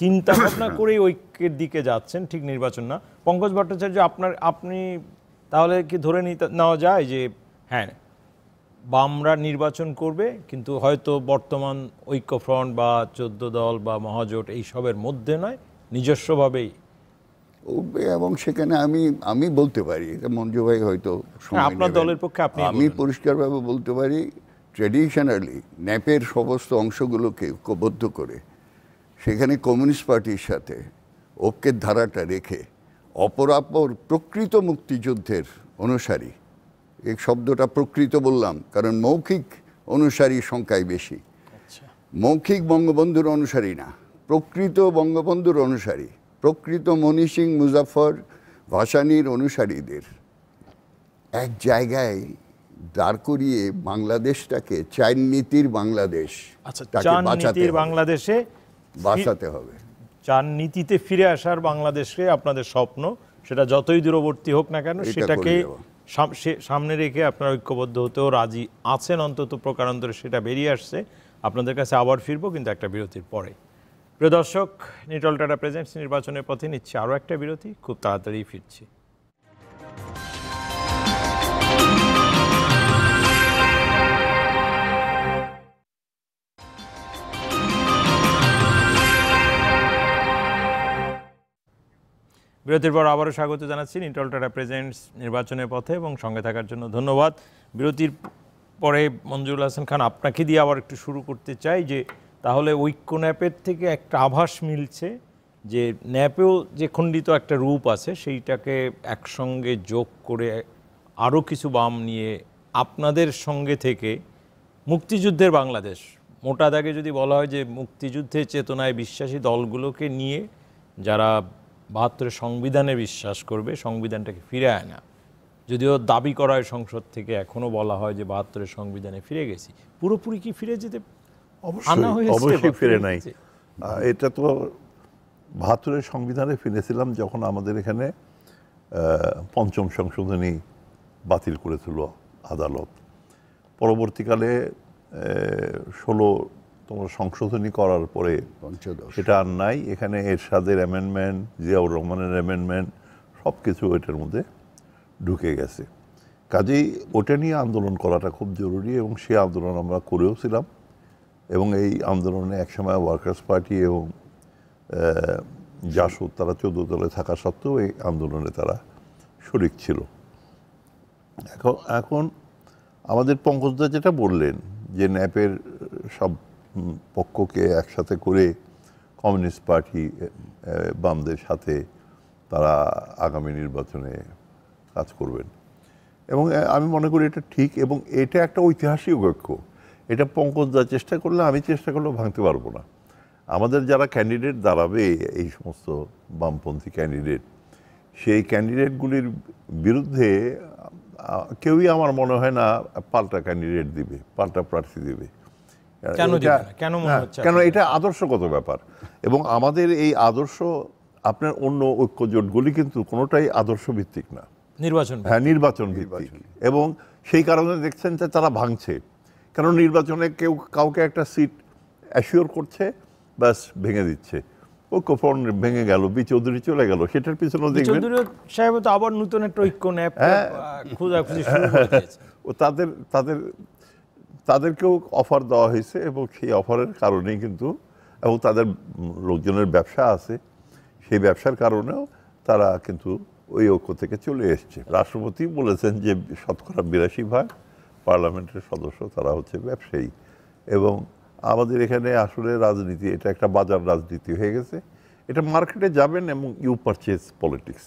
চিন্তা ভাবনা করেই ঐক্যের দিকে যাচ্ছেন ঠিক নির্বাচন না পঙ্কজ ভট্টাচার্য আপনার আপনি তাহলে কি ধরে নিতে নেওয়া যায় যে হ্যাঁ বামরা নির্বাচন করবে কিন্তু হয়তো বর্তমান ঐক্যফ্রন্ট বা চোদ্দ দল বা মহাজোট এইসবের মধ্যে নয় নিজস্বভাবেই উঠবে এবং সেখানে আমি আমি বলতে পারি মঞ্জু ভাই হয়তো হ্যাঁ, আপনার দলের পক্ষে আপনি আমি পরিষ্কারভাবে বলতে পারি ট্রেডিশনালি ন্যাপের সমস্ত অংশগুলোকে ঐক্যবদ্ধ করে সেখানে কমিউনিস্ট পার্টির সাথে ঐক্যের ধারাটা রেখে অপরাপর প্রকৃত মুক্তিযুদ্ধের অনুসারী এই শব্দটা প্রকৃত বললাম কারণ মৌখিক অনুসারী সংখ্যায় বেশি আচ্ছা। মৌখিক বঙ্গবন্ধুর অনুসারী না প্রকৃত বঙ্গবন্ধুর অনুসারী প্রকৃত মনীষিং মুজাফর ভাসানির অনুসারীদের এক জায়গায় দাঁড় করিয়ে বাংলাদেশটাকে চার নীতির বাংলাদেশ আচ্ছা, বাংলাদেশে বাঁচাতে হবে চার নীতিতে ফিরে আসার বাংলাদেশে আপনাদের স্বপ্ন সেটা যতই দূরবর্তী হোক না কেন সেটাকে সামনে রেখে আপনারা ঐক্যবদ্ধ হতেও রাজি আছেন অন্তত প্রকারান্তরে সেটা বেরিয়ে আসছে আপনাদের কাছে আবার ফিরবো কিন্তু একটা বিরতির পরে প্রিয় দর্শক নিটল টাটা প্রেজেন্টস নির্বাচনের পথে নিচ্ছে আরও একটা বিরতি খুব তাড়াতাড়ি ফিরছি বিরতির পর আবারও স্বাগত জানাচ্ছি নিটল টাটা প্রেজেন্টস নির্বাচনের পথে এবং সঙ্গে থাকার জন্য ধন্যবাদ বিরতির পরে মঞ্জুরুল হাসান খান আপনাকে দিয়ে আবার একটু শুরু করতে চাই যে তাহলে ঐক্য ন্যাপের থেকে একটা আভাস মিলছে যে ন্যাপেও যে খণ্ডিত একটা রূপ আছে সেইটাকে একসঙ্গে যোগ করে আরও কিছু বাম নিয়ে আপনাদের সঙ্গে থেকে মুক্তিযুদ্ধের বাংলাদেশ মোটা দাগে যদি বলা হয় যে মুক্তিযুদ্ধের চেতনায় বিশ্বাসী দলগুলোকে নিয়ে যারা বাহাত্তরের সংবিধানে বিশ্বাস করবে সংবিধানটাকে ফিরে আয় না যদিও দাবি করা হয় সংসদ থেকে এখনও বলা হয় যে বাহাত্তরের সংবিধানে ফিরে গেছি পুরোপুরি কি ফিরে যেতে অবশ্যই অবশ্যই ফিরে নাই এটা তো বাহাত্তরের সংবিধানে ফিরেছিলাম যখন আমাদের এখানে পঞ্চম সংশোধনী বাতিল করেছিল আদালত পরবর্তীকালে ষোলো তোমার সংশোধনী করার পরে সেটা আর নাই এখানে এরশাদের অ্যামেন্ডমেন্ট জিয়াউর রহমানের অ্যামেন্ডমেন্ট সব কিছু এটার মধ্যে ঢুকে গেছে কাজেই ওটা নিয়ে আন্দোলন করাটা খুব জরুরি এবং সে আন্দোলন আমরা করেওছিলাম এবং এই আন্দোলনে একসময় ওয়ার্কার্স পার্টি এবং জাসদ তারা চৌদ্দ দলে থাকা সত্ত্বেও এই আন্দোলনে তারা শরিক ছিল এখন এখন আমাদের পঙ্কজদা যেটা বললেন যে ন্যাপের সব পক্ষকে একসাথে করে কমিউনিস্ট পার্টি বামদের সাথে তারা আগামী নির্বাচনে কাজ করবেন এবং আমি মনে করি এটা ঠিক এবং এটা একটা ঐতিহাসিক ঐক্য এটা পঙ্কজ দা চেষ্টা করলে আমি চেষ্টা করলেও ভাঙতে পারবো না আমাদের যারা ক্যান্ডিডেট দাঁড়াবে এই সমস্ত বামপন্থী ক্যান্ডিডেট সেই ক্যান্ডিডেটগুলির বিরুদ্ধে কেউই আমার মনে হয় না পাল্টা ক্যান্ডিডেট দিবে পাল্টা প্রার্থী দিবে কেন হ্যাঁ, এটা আদর্শগত ব্যাপার এবং আমাদের এই আদর্শ আপনার অন্য ঐক্য জোটগুলি কিন্তু কোনোটাই আদর্শ ভিত্তিক না হ্যাঁ, নির্বাচন হ্যাঁ নির্বাচন ভিত্তিক এবং সেই কারণে দেখছেন যে তারা ভাঙছে কারণ নির্বাচনে কেউ কাউকে একটা সিট অ্যাসিওর করছে ব্যাস ভেঙে দিচ্ছে ও কোপন ভেঙে গেল বি চৌধুরী চলে গেল সেটার পিছনে দেখবেন সাহেব তো আবার নতুন একটা ঐক্য হ্যাঁ। খোঁজাখুঁজি শুরু *laughs* ও তাদের তাদের তাদেরকেও অফার দেওয়া হয়েছে এবং সেই অফারের কারণেই কিন্তু এবং তাদের লোকজনের ব্যবসা আছে সেই ব্যবসার কারণেও তারা কিন্তু ওই ঐক্য থেকে চলে এসছে রাষ্ট্রপতি বলেছেন যে শতকরা বিরাশি ভাগ পার্লামেন্টের সদস্য তারা হচ্ছে ব্যবসায়ী এবং আমাদের এখানে আসলে রাজনীতি এটা একটা বাজার রাজনীতি হয়ে গেছে এটা মার্কেটে যাবেন এবং ইউ পারচেজ পলিটিক্স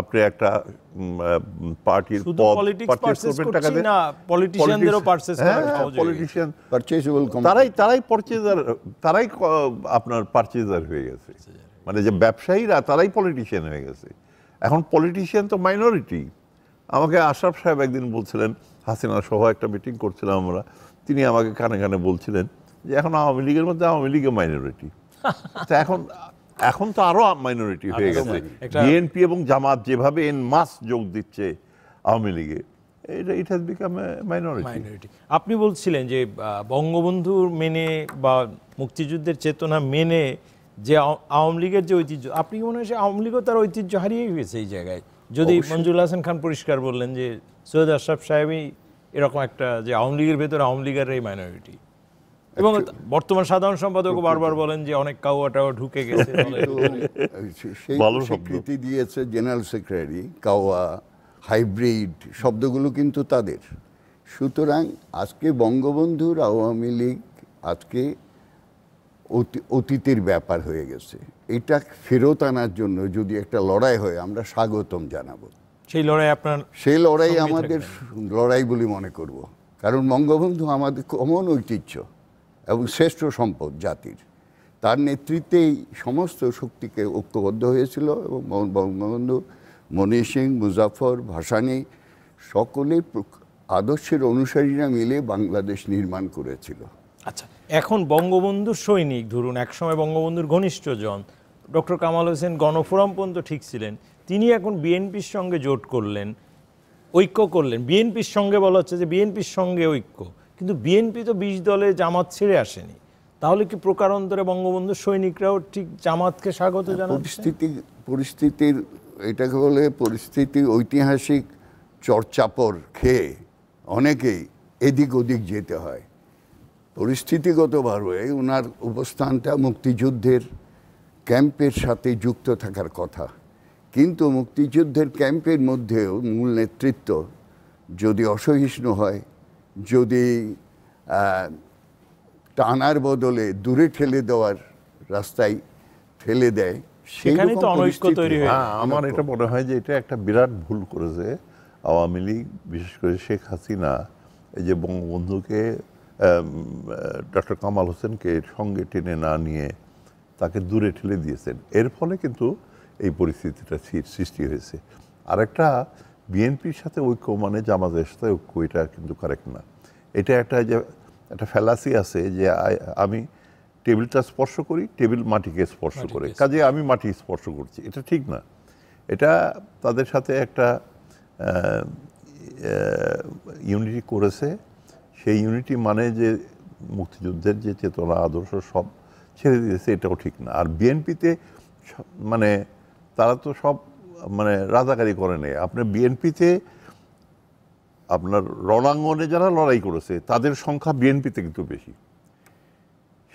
আপনি একটা পার্টির হ্যাঁ, হ্যাঁ, তারাই তারাই পারচেজার তারাই আপনার পারচেজার হয়ে গেছে মানে যে ব্যবসায়ীরা তারাই পলিটিশিয়ান হয়ে গেছে এখন পলিটিশিয়ান তো মাইনরিটি আমাকে আশরাফ সাহেব একদিন বলছিলেন হাসিনা সহ একটা মিটিং করছিলাম আমরা তিনি আমাকে কানে কানে বলছিলেন যে এখন আওয়ামী লীগের মধ্যে আওয়ামী লীগে মাইনরিটি আচ্ছা, এখন এখন তো আরও মাইনরিটি হয়ে আচ্ছা, গেছে বিএনপি এবং জামাত যেভাবে এন মাস যোগ দিচ্ছে আওয়ামী লীগে এটা ইট হ্যাজ বিকাম মাইনরিটি আপনি বলছিলেন যে বঙ্গবন্ধু মেনে বা মুক্তিযুদ্ধের চেতনা মেনে যে আওয়ামী লীগের যে ঐতিহ্য আপনি মনে হয় আওয়ামী লীগও তার ঐতিহ্য হারিয়ে গেছে এই জায়গায় যদি মঞ্জুল হাসান খান পরিষ্কার বললেন যে সৈয়দ আশরাফ সাহেবই এরকম একটা যে আওয়ামী লীগের ভেতরে আওয়ামী লীগের এই মাইনরিটি এবং বর্তমান সাধারণ সম্পাদক বারবার বলেন যে অনেক কাওয়াটাও ঢুকে গেছে *laughs* সেই স্বীকৃতি দিয়েছে জেনারেল সেক্রেটারি কাওয়া হাইব্রিড শব্দগুলো কিন্তু তাদের সুতরাং আজকে বঙ্গবন্ধুর আওয়ামী লীগ আজকে অতীতের ব্যাপার হয়ে গেছে এটা ফেরত আনার জন্য যদি একটা লড়াই হয় আমরা স্বাগতম জানাবো সেই লড়াই আপনার সেই লড়াই আমাদের লড়াই বলে মনে করব। কারণ বঙ্গবন্ধু আমাদের কমন ঐতিহ্য এবং শ্রেষ্ঠ সম্পদ জাতির তার নেতৃত্বেই সমস্ত শক্তিকে ঐক্যবদ্ধ হয়েছিল এবং বঙ্গবন্ধু মনি সিং মুজাফর ভাসানি সকলে আদর্শের অনুসারীরা মিলে বাংলাদেশ নির্মাণ করেছিল আচ্ছা এখন বঙ্গবন্ধুর সৈনিক ধরুন একসময় বঙ্গবন্ধুর ঘনিষ্ঠজন ডক্টর কামাল হোসেন গণফোরাম পর্যন্ত ঠিক ছিলেন তিনি এখন বিএনপির সঙ্গে জোট করলেন ঐক্য করলেন বিএনপির সঙ্গে বলা হচ্ছে যে বিএনপির সঙ্গে ঐক্য কিন্তু বিএনপি তো বিশ দলে জামাত ছেড়ে আসেনি তাহলে কি প্রকারান্তরে বঙ্গবন্ধু সৈনিকরাও ঠিক জামাতকে স্বাগত হ্যাঁ, জানান পরিস্থিতি পরিস্থিতির এটাকে বলে পরিস্থিতি ঐতিহাসিক চর্চাপর খেয়ে অনেকেই এদিক ওদিক যেতে হয় পরিস্থিতিগতভাবে ওনার উপস্থানটা মুক্তিযুদ্ধের ক্যাম্পের সাথে যুক্ত থাকার কথা কিন্তু মুক্তিযুদ্ধের ক্যাম্পের মধ্যেও মূল নেতৃত্ব যদি অসহিষ্ণু হয় যদি টানার বদলে দূরে ঠেলে দেওয়ার রাস্তায় ঠেলে দেয় সেখানে তো অনৈক্য তৈরি হয় হ্যাঁ, আমার এটা মনে হয় যে এটা একটা বিরাট ভুল করেছে আওয়ামী লীগ বিশেষ করে শেখ হাসিনা এই যে বঙ্গবন্ধুকে ডক্টর কামাল হোসেনকে সঙ্গে টেনে না নিয়ে তাকে দূরে ঠেলে দিয়েছেন এর ফলে কিন্তু এই পরিস্থিতিটা সৃষ্টি হয়েছে আরেকটা বিএনপির সাথে ঐক্য মানে জামাতের সাথে ঐক্য এটা কিন্তু কারেক্ট না এটা একটা যে একটা ফ্যালাসি আছে যে আমি টেবিলটা স্পর্শ করি টেবিল মাটিকে স্পর্শ করে কাজে আমি মাটি স্পর্শ করছি এটা ঠিক না এটা তাদের সাথে একটা ইউনিটি করেছে সেই ইউনিটি মানে যে মুক্তিযুদ্ধের যে চেতনা আদর্শ সব ছেড়ে দিয়েছে এটাও ঠিক না আর বিএনপিতে মানে তারা তো সব মানে রাজাকারি করে নেই আপনি বিএনপিতে আপনার রণাঙ্গনে যারা লড়াই করেছে তাদের সংখ্যা বিএনপিতে কিন্তু বেশি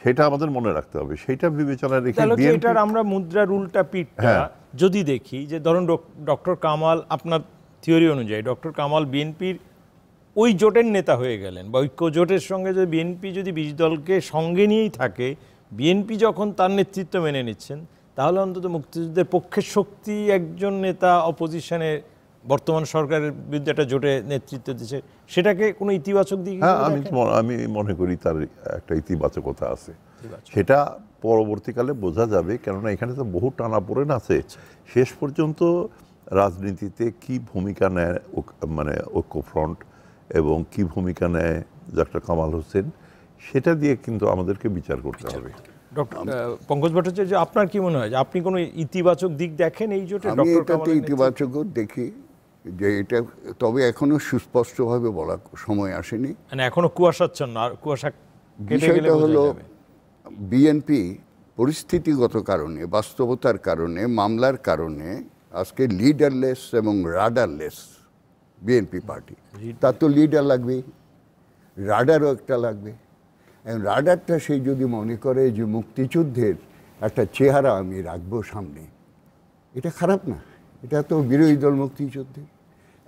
সেটা আমাদের মনে রাখতে হবে সেটা বিবেচনা রেখে এটার আমরা মুদ্রার উল্টা পিঠটা হ্যাঁ। যদি দেখি যে ধরুন ডক্টর কামাল আপনার থিওরি অনুযায়ী ডক্টর কামাল বিএনপির ওই জোটের নেতা হয়ে গেলেন বা ঐক্য জোটের সঙ্গে যদি বিএনপি যদি বিজ দলকে সঙ্গে নিয়েই থাকে বিএনপি যখন তার নেতৃত্ব মেনে নিচ্ছেন তাহলে অন্তত মুক্তিযুদ্ধের পক্ষের শক্তি একজন নেতা অপোজিশনে বর্তমান সরকারের বিরুদ্ধে একটা জোটে নেতৃত্ব দিচ্ছে সেটাকে কোনো ইতিবাচক দিক হ্যাঁ আমি আমি মনে করি তার একটা ইতিবাচকতা আছে সেটা পরবর্তীকালে বোঝা যাবে কেননা এখানে তো বহু টানা পড়েন আছে আচ্ছা। শেষ পর্যন্ত রাজনীতিতে কি ভূমিকা নেয় মানে ঐক্যফ্রন্ট এবং কি ভূমিকা নেয় ডক্টর কামাল হোসেন সেটা দিয়ে কিন্তু আমাদেরকে বিচার করতে হবে ডক্টর পঙ্কজ ভট্টাচার্য আপনার কি মনে হয় যে আপনি কোনো ইতিবাচক দিক দেখেন এই জোটে আমি এটাতে ইতিবাচক দেখি যে এটা তবে এখনো সুস্পষ্টভাবে বলা সময় আসেনি মানে এখনো কুয়াশাচ্ছন্ন আর কুয়াশা বিষয়টা হলো বিএনপি পরিস্থিতিগত কারণে বাস্তবতার কারণে মামলার কারণে আজকে লিডারলেস এবং রাডারলেস বিএনপি পার্টি তার তো লিডার লাগবেই রাডারও একটা লাগবে রাডারটা সে যদি মনে করে যে মুক্তিযুদ্ধের একটা চেহারা আমি রাখবো সামনে এটা খারাপ না এটা তো বিরোধী দল মুক্তিযুদ্ধের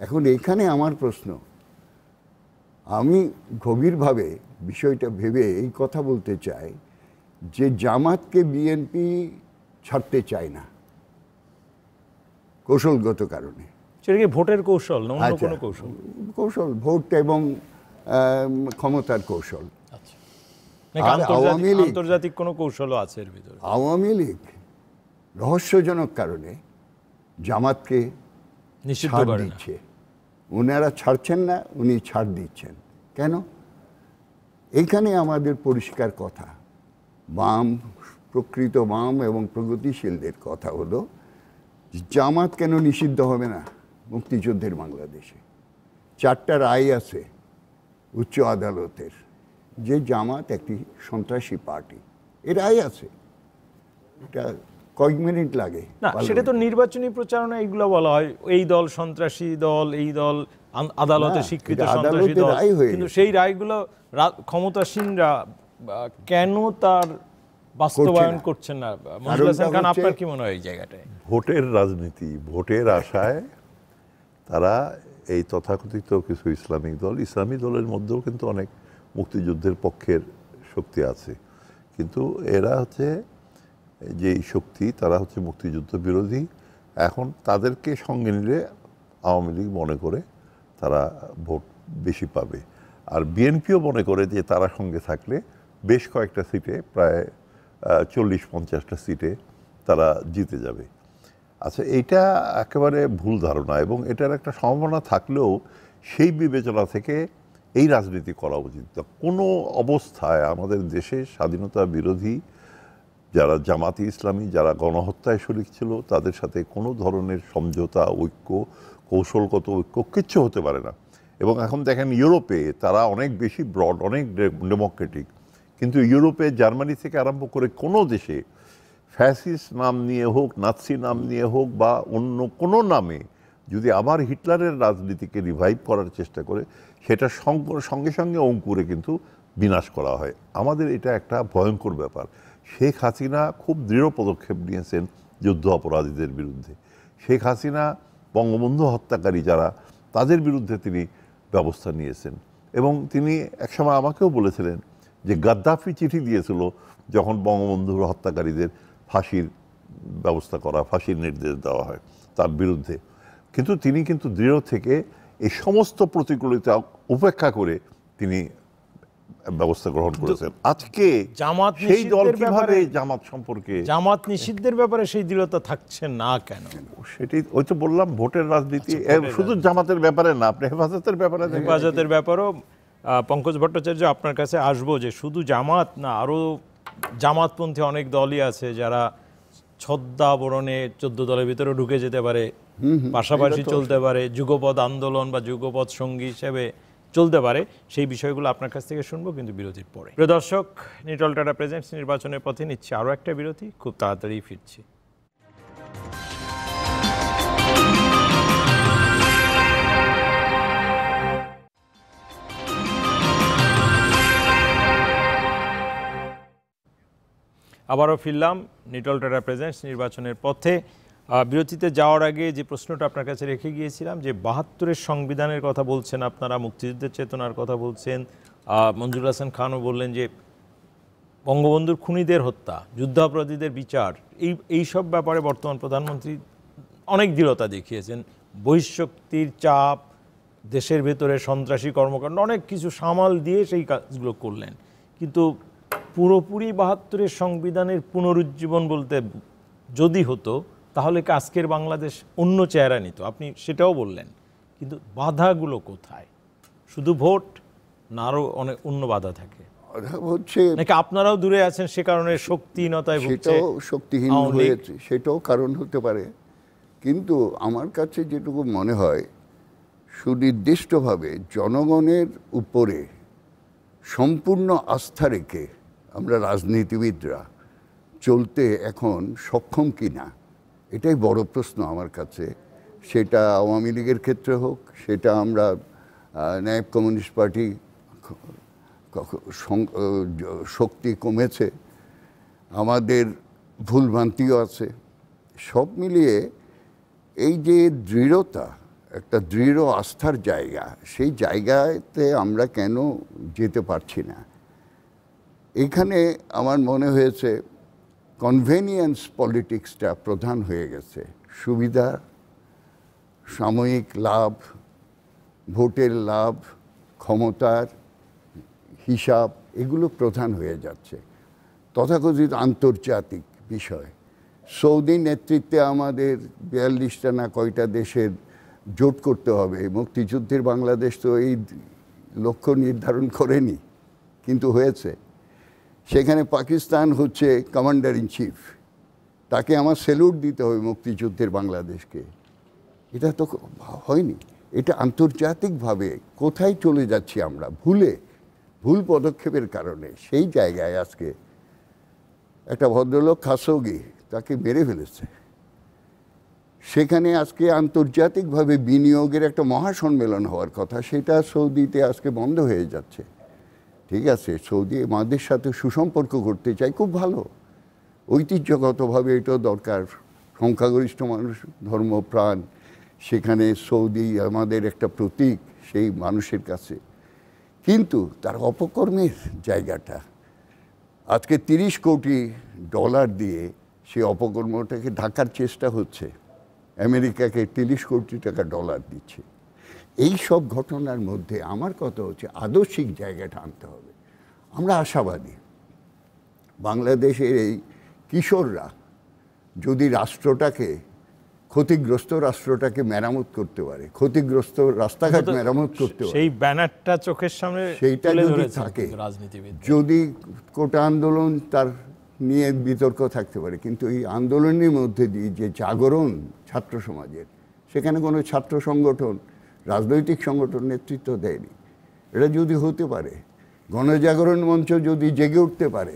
এখন এখানে আমার প্রশ্ন আমি গভীরভাবে বিষয়টা ভেবে এই কথা বলতে চাই যে জামাতকে বিএনপি ছাড়তে চায় না কৌশলগত কারণে সেটা কি ভোটের কৌশল আচ্ছা, কৌশল কৌশল ভোট এবং ক্ষমতার কৌশল আওয়ামী লীগ আন্তর্জাতিক কোনো কৌশলও আছে এর ভিতরে আওয়ামী লীগ রহস্যজনক কারণে জামাতকে ছাড় দিচ্ছে ওনারা ছাড়ছেন না উনি ছাড় দিচ্ছেন কেন এখানে আমাদের পরিষ্কার কথা বাম প্রকৃত বাম এবং প্রগতিশীলদের কথা হলো জামাত কেন নিষিদ্ধ হবে না মুক্তিযুদ্ধের বাংলাদেশে চারটা রায় আছে উচ্চ আদালতের যে জামাত একটি সন্ত্রাসী পার্টি এরাই আছে এটা কয়েক মিনিট লাগে না সেটা তো নির্বাচনী প্রচারণা এইগুলো বলা হয় এই দল সন্ত্রাসী দল এই দল আদালতে স্বীকৃত সন্ত্রাসী দল কিন্তু সেই রায়গুলো ক্ষমতাসীনরা কেন তার বাস্তবায়ন করছেন না মহিলা খান আপনার কি মনে হয় এই জায়গাটায় ভোটের রাজনীতি ভোটের আশায় তারা এই তথাকথিত কিছু ইসলামিক দল ইসলামী দলের মধ্যেও কিন্তু অনেক মুক্তিযুদ্ধের পক্ষের শক্তি আছে কিন্তু এরা হচ্ছে যেই শক্তি তারা হচ্ছে মুক্তিযুদ্ধ বিরোধী এখন তাদেরকে সঙ্গে নিলে আওয়ামী লীগ মনে করে তারা ভোট বেশি পাবে আর বিএনপিও মনে করে যে তারা সঙ্গে থাকলে বেশ কয়েকটা সিটে প্রায় চল্লিশ পঞ্চাশটা সিটে তারা জিতে যাবে আচ্ছা এটা একেবারে ভুল ধারণা এবং এটার একটা সম্ভাবনা থাকলেও সেই বিবেচনা থেকে এই রাজনীতি করা উচিত কোনো অবস্থায় আমাদের দেশে স্বাধীনতা বিরোধী যারা জামাতি ইসলামী যারা গণহত্যায় শরিক ছিল তাদের সাথে কোনো ধরনের সমঝোতা ঐক্য কৌশলগত ঐক্য কিচ্ছু হতে পারে না এবং এখন দেখেন ইউরোপে তারা অনেক বেশি ব্রড অনেক ডেমোক্রেটিক কিন্তু ইউরোপে জার্মানি থেকে আরম্ভ করে কোনো দেশে ফ্যাসিস নাম নিয়ে হোক নাৎসি নাম নিয়ে হোক বা অন্য কোনো নামে যদি আবার হিটলারের রাজনীতিকে রিভাইভ করার চেষ্টা করে সেটা সঙ্গে সঙ্গে অঙ্কুরে কিন্তু বিনাশ করা হয় আমাদের এটা একটা ভয়ঙ্কর ব্যাপার শেখ হাসিনা খুব দৃঢ় পদক্ষেপ নিয়েছেন যুদ্ধ অপরাধীদের বিরুদ্ধে শেখ হাসিনা বঙ্গবন্ধু হত্যাকারী যারা তাদের বিরুদ্ধে তিনি ব্যবস্থা নিয়েছেন এবং তিনি একসময় আমাকেও বলেছিলেন যে গাদ্দাফি চিঠি দিয়েছিল যখন বঙ্গবন্ধুর হত্যাকারীদের ফাঁসির ব্যবস্থা করা ফাঁসির নির্দেশ দেওয়া হয় তার বিরুদ্ধে কিন্তু তিনি কিন্তু দৃঢ় থেকে এই সমস্ত প্রতিকূলতা উপেক্ষা করে তিনি ব্যবস্থা গ্রহণ করেছেন আজকে জামাত সেই দল কিভাবে জামাত সম্পর্কে জামাত নিষিদ্ধের ব্যাপারে সেই দৃঢ়তা থাকছে না কেন সেটি ওই তো বললাম ভোটের রাজনীতি আচ্ছা, শুধু জামাতের ব্যাপারে না আপনি হেফাজতের ব্যাপারে হেফাজতের ব্যাপারেও পঙ্কজ ভট্টাচার্য আপনার কাছে আসবো যে শুধু জামাত না আরও জামাতপন্থী অনেক দলই আছে যারা ছদ্মাবরণে চোদ্দ দলের ভিতরে ঢুকে যেতে পারে পাশাপাশি চলতে পারে যুগপদ আন্দোলন বা যুগপদ সঙ্গী হিসেবে চলতে পারে সেই বিষয়গুলো আপনার কাছ থেকে শুনবো কিন্তু বিরতির পরে প্রিয় দর্শক নিটল টাটা প্রেজেন্টস নির্বাচনের পথে নিচ্ছে আরও একটা বিরতি খুব তাড়াতাড়ি ফিরছি আবারও ফিরলাম নিটল টাটা প্রেজেন্টস নির্বাচনের পথে বিরতিতে যাওয়ার আগে যে প্রশ্নটা আপনার কাছে রেখে গিয়েছিলাম যে বাহাত্তরের সংবিধানের কথা বলছেন আপনারা মুক্তিযুদ্ধের চেতনার কথা বলছেন মঞ্জুর হাসান খানও বললেন যে বঙ্গবন্ধুর খুনিদের হত্যা যুদ্ধাপরাধীদের বিচার এই এইসব ব্যাপারে বর্তমান প্রধানমন্ত্রী অনেক দৃঢ়তা দেখিয়েছেন বহিঃশক্তির চাপ দেশের ভেতরে সন্ত্রাসী কর্মকাণ্ড অনেক কিছু সামাল দিয়ে সেই কাজগুলো করলেন কিন্তু পুরোপুরি বাহাত্তরের সংবিধানের পুনরুজ্জীবন বলতে যদি হতো তাহলে আজকের বাংলাদেশ অন্য চেহারা নিত আপনি সেটাও বললেন কিন্তু বাধাগুলো কোথায় শুধু ভোট না আরও অনেক অন্য বাধা থাকে হচ্ছে নাকি আপনারাও দূরে আছেন সে কারণে শক্তিহীনতায় সেটাও শক্তিহীন হয়েছে সেটাও কারণ হতে পারে কিন্তু আমার কাছে যেটুকু মনে হয় সুনির্দিষ্টভাবে জনগণের উপরে সম্পূর্ণ আস্থা রেখে আমরা রাজনীতিবিদরা চলতে এখন সক্ষম কি না এটাই বড় প্রশ্ন আমার কাছে সেটা আওয়ামী লীগের ক্ষেত্রে হোক সেটা আমরা ন্যায় কমিউনিস্ট পার্টি শক্তি কমেছে আমাদের ভুলভ্রান্তিও আছে সব মিলিয়ে এই যে দৃঢ়তা একটা দৃঢ় আস্থার জায়গা সেই জায়গাতে আমরা কেন যেতে পারছি না এখানে আমার মনে হয়েছে কনভেনিয়েন্স পলিটিক্সটা প্রধান হয়ে গেছে সুবিধা সাময়িক লাভ ভোটের লাভ ক্ষমতার হিসাব এগুলো প্রধান হয়ে যাচ্ছে তথাকথিত আন্তর্জাতিক বিষয় সৌদি নেতৃত্বে আমাদের বিয়াল্লিশটা না কয়টা দেশের জোট করতে হবে মুক্তিযুদ্ধের বাংলাদেশ তো এই লক্ষ্য নির্ধারণ করেনি কিন্তু হয়েছে সেখানে পাকিস্তান হচ্ছে কমান্ডার ইন চিফ তাকে আমার সেলুট দিতে হবে মুক্তিযুদ্ধের বাংলাদেশকে এটা তো হয়নি এটা আন্তর্জাতিকভাবে কোথায় চলে যাচ্ছি আমরা ভুলে ভুল পদক্ষেপের কারণে সেই জায়গায় আজকে একটা ভদ্রলোক খাসোগি তাকে মেরে ফেলেছে সেখানে আজকে আন্তর্জাতিকভাবে বিনিয়োগের একটা মহাসম্মেলন হওয়ার কথা সেটা সৌদিতে আজকে বন্ধ হয়ে যাচ্ছে ঠিক আছে সৌদি মাদের সাথে সুসম্পর্ক করতে চাই খুব ভালো ঐতিহ্যগতভাবে এটাও দরকার সংখ্যাগরিষ্ঠ মানুষ ধর্মপ্রাণ সেখানে সৌদি আমাদের একটা প্রতীক সেই মানুষের কাছে কিন্তু তার অপকর্মের জায়গাটা আজকে ৩০ কোটি ডলার দিয়ে সেই অপকর্মটাকে ঢাকার চেষ্টা হচ্ছে আমেরিকাকে তিরিশ কোটি টাকা ডলার দিচ্ছে এই সব ঘটনার মধ্যে আমার কথা হচ্ছে আদর্শিক জায়গাটা আনতে হবে আমরা আশাবাদী বাংলাদেশের এই কিশোররা যদি রাষ্ট্রটাকে ক্ষতিগ্রস্ত রাষ্ট্রটাকে মেরামত করতে পারে ক্ষতিগ্রস্ত রাস্তাঘাট মেরামত করতে পারে সেই ব্যানারটা চোখের সামনে সেইটা যদি থাকে যদি কোটা আন্দোলন তার নিয়ে বিতর্ক থাকতে পারে কিন্তু এই আন্দোলনের মধ্যে দিয়ে যে জাগরণ ছাত্র সমাজের সেখানে কোনো ছাত্র সংগঠন রাজনৈতিক সংগঠন নেতৃত্ব দেয়নি এটা যদি হতে পারে গণজাগরণ মঞ্চ যদি জেগে উঠতে পারে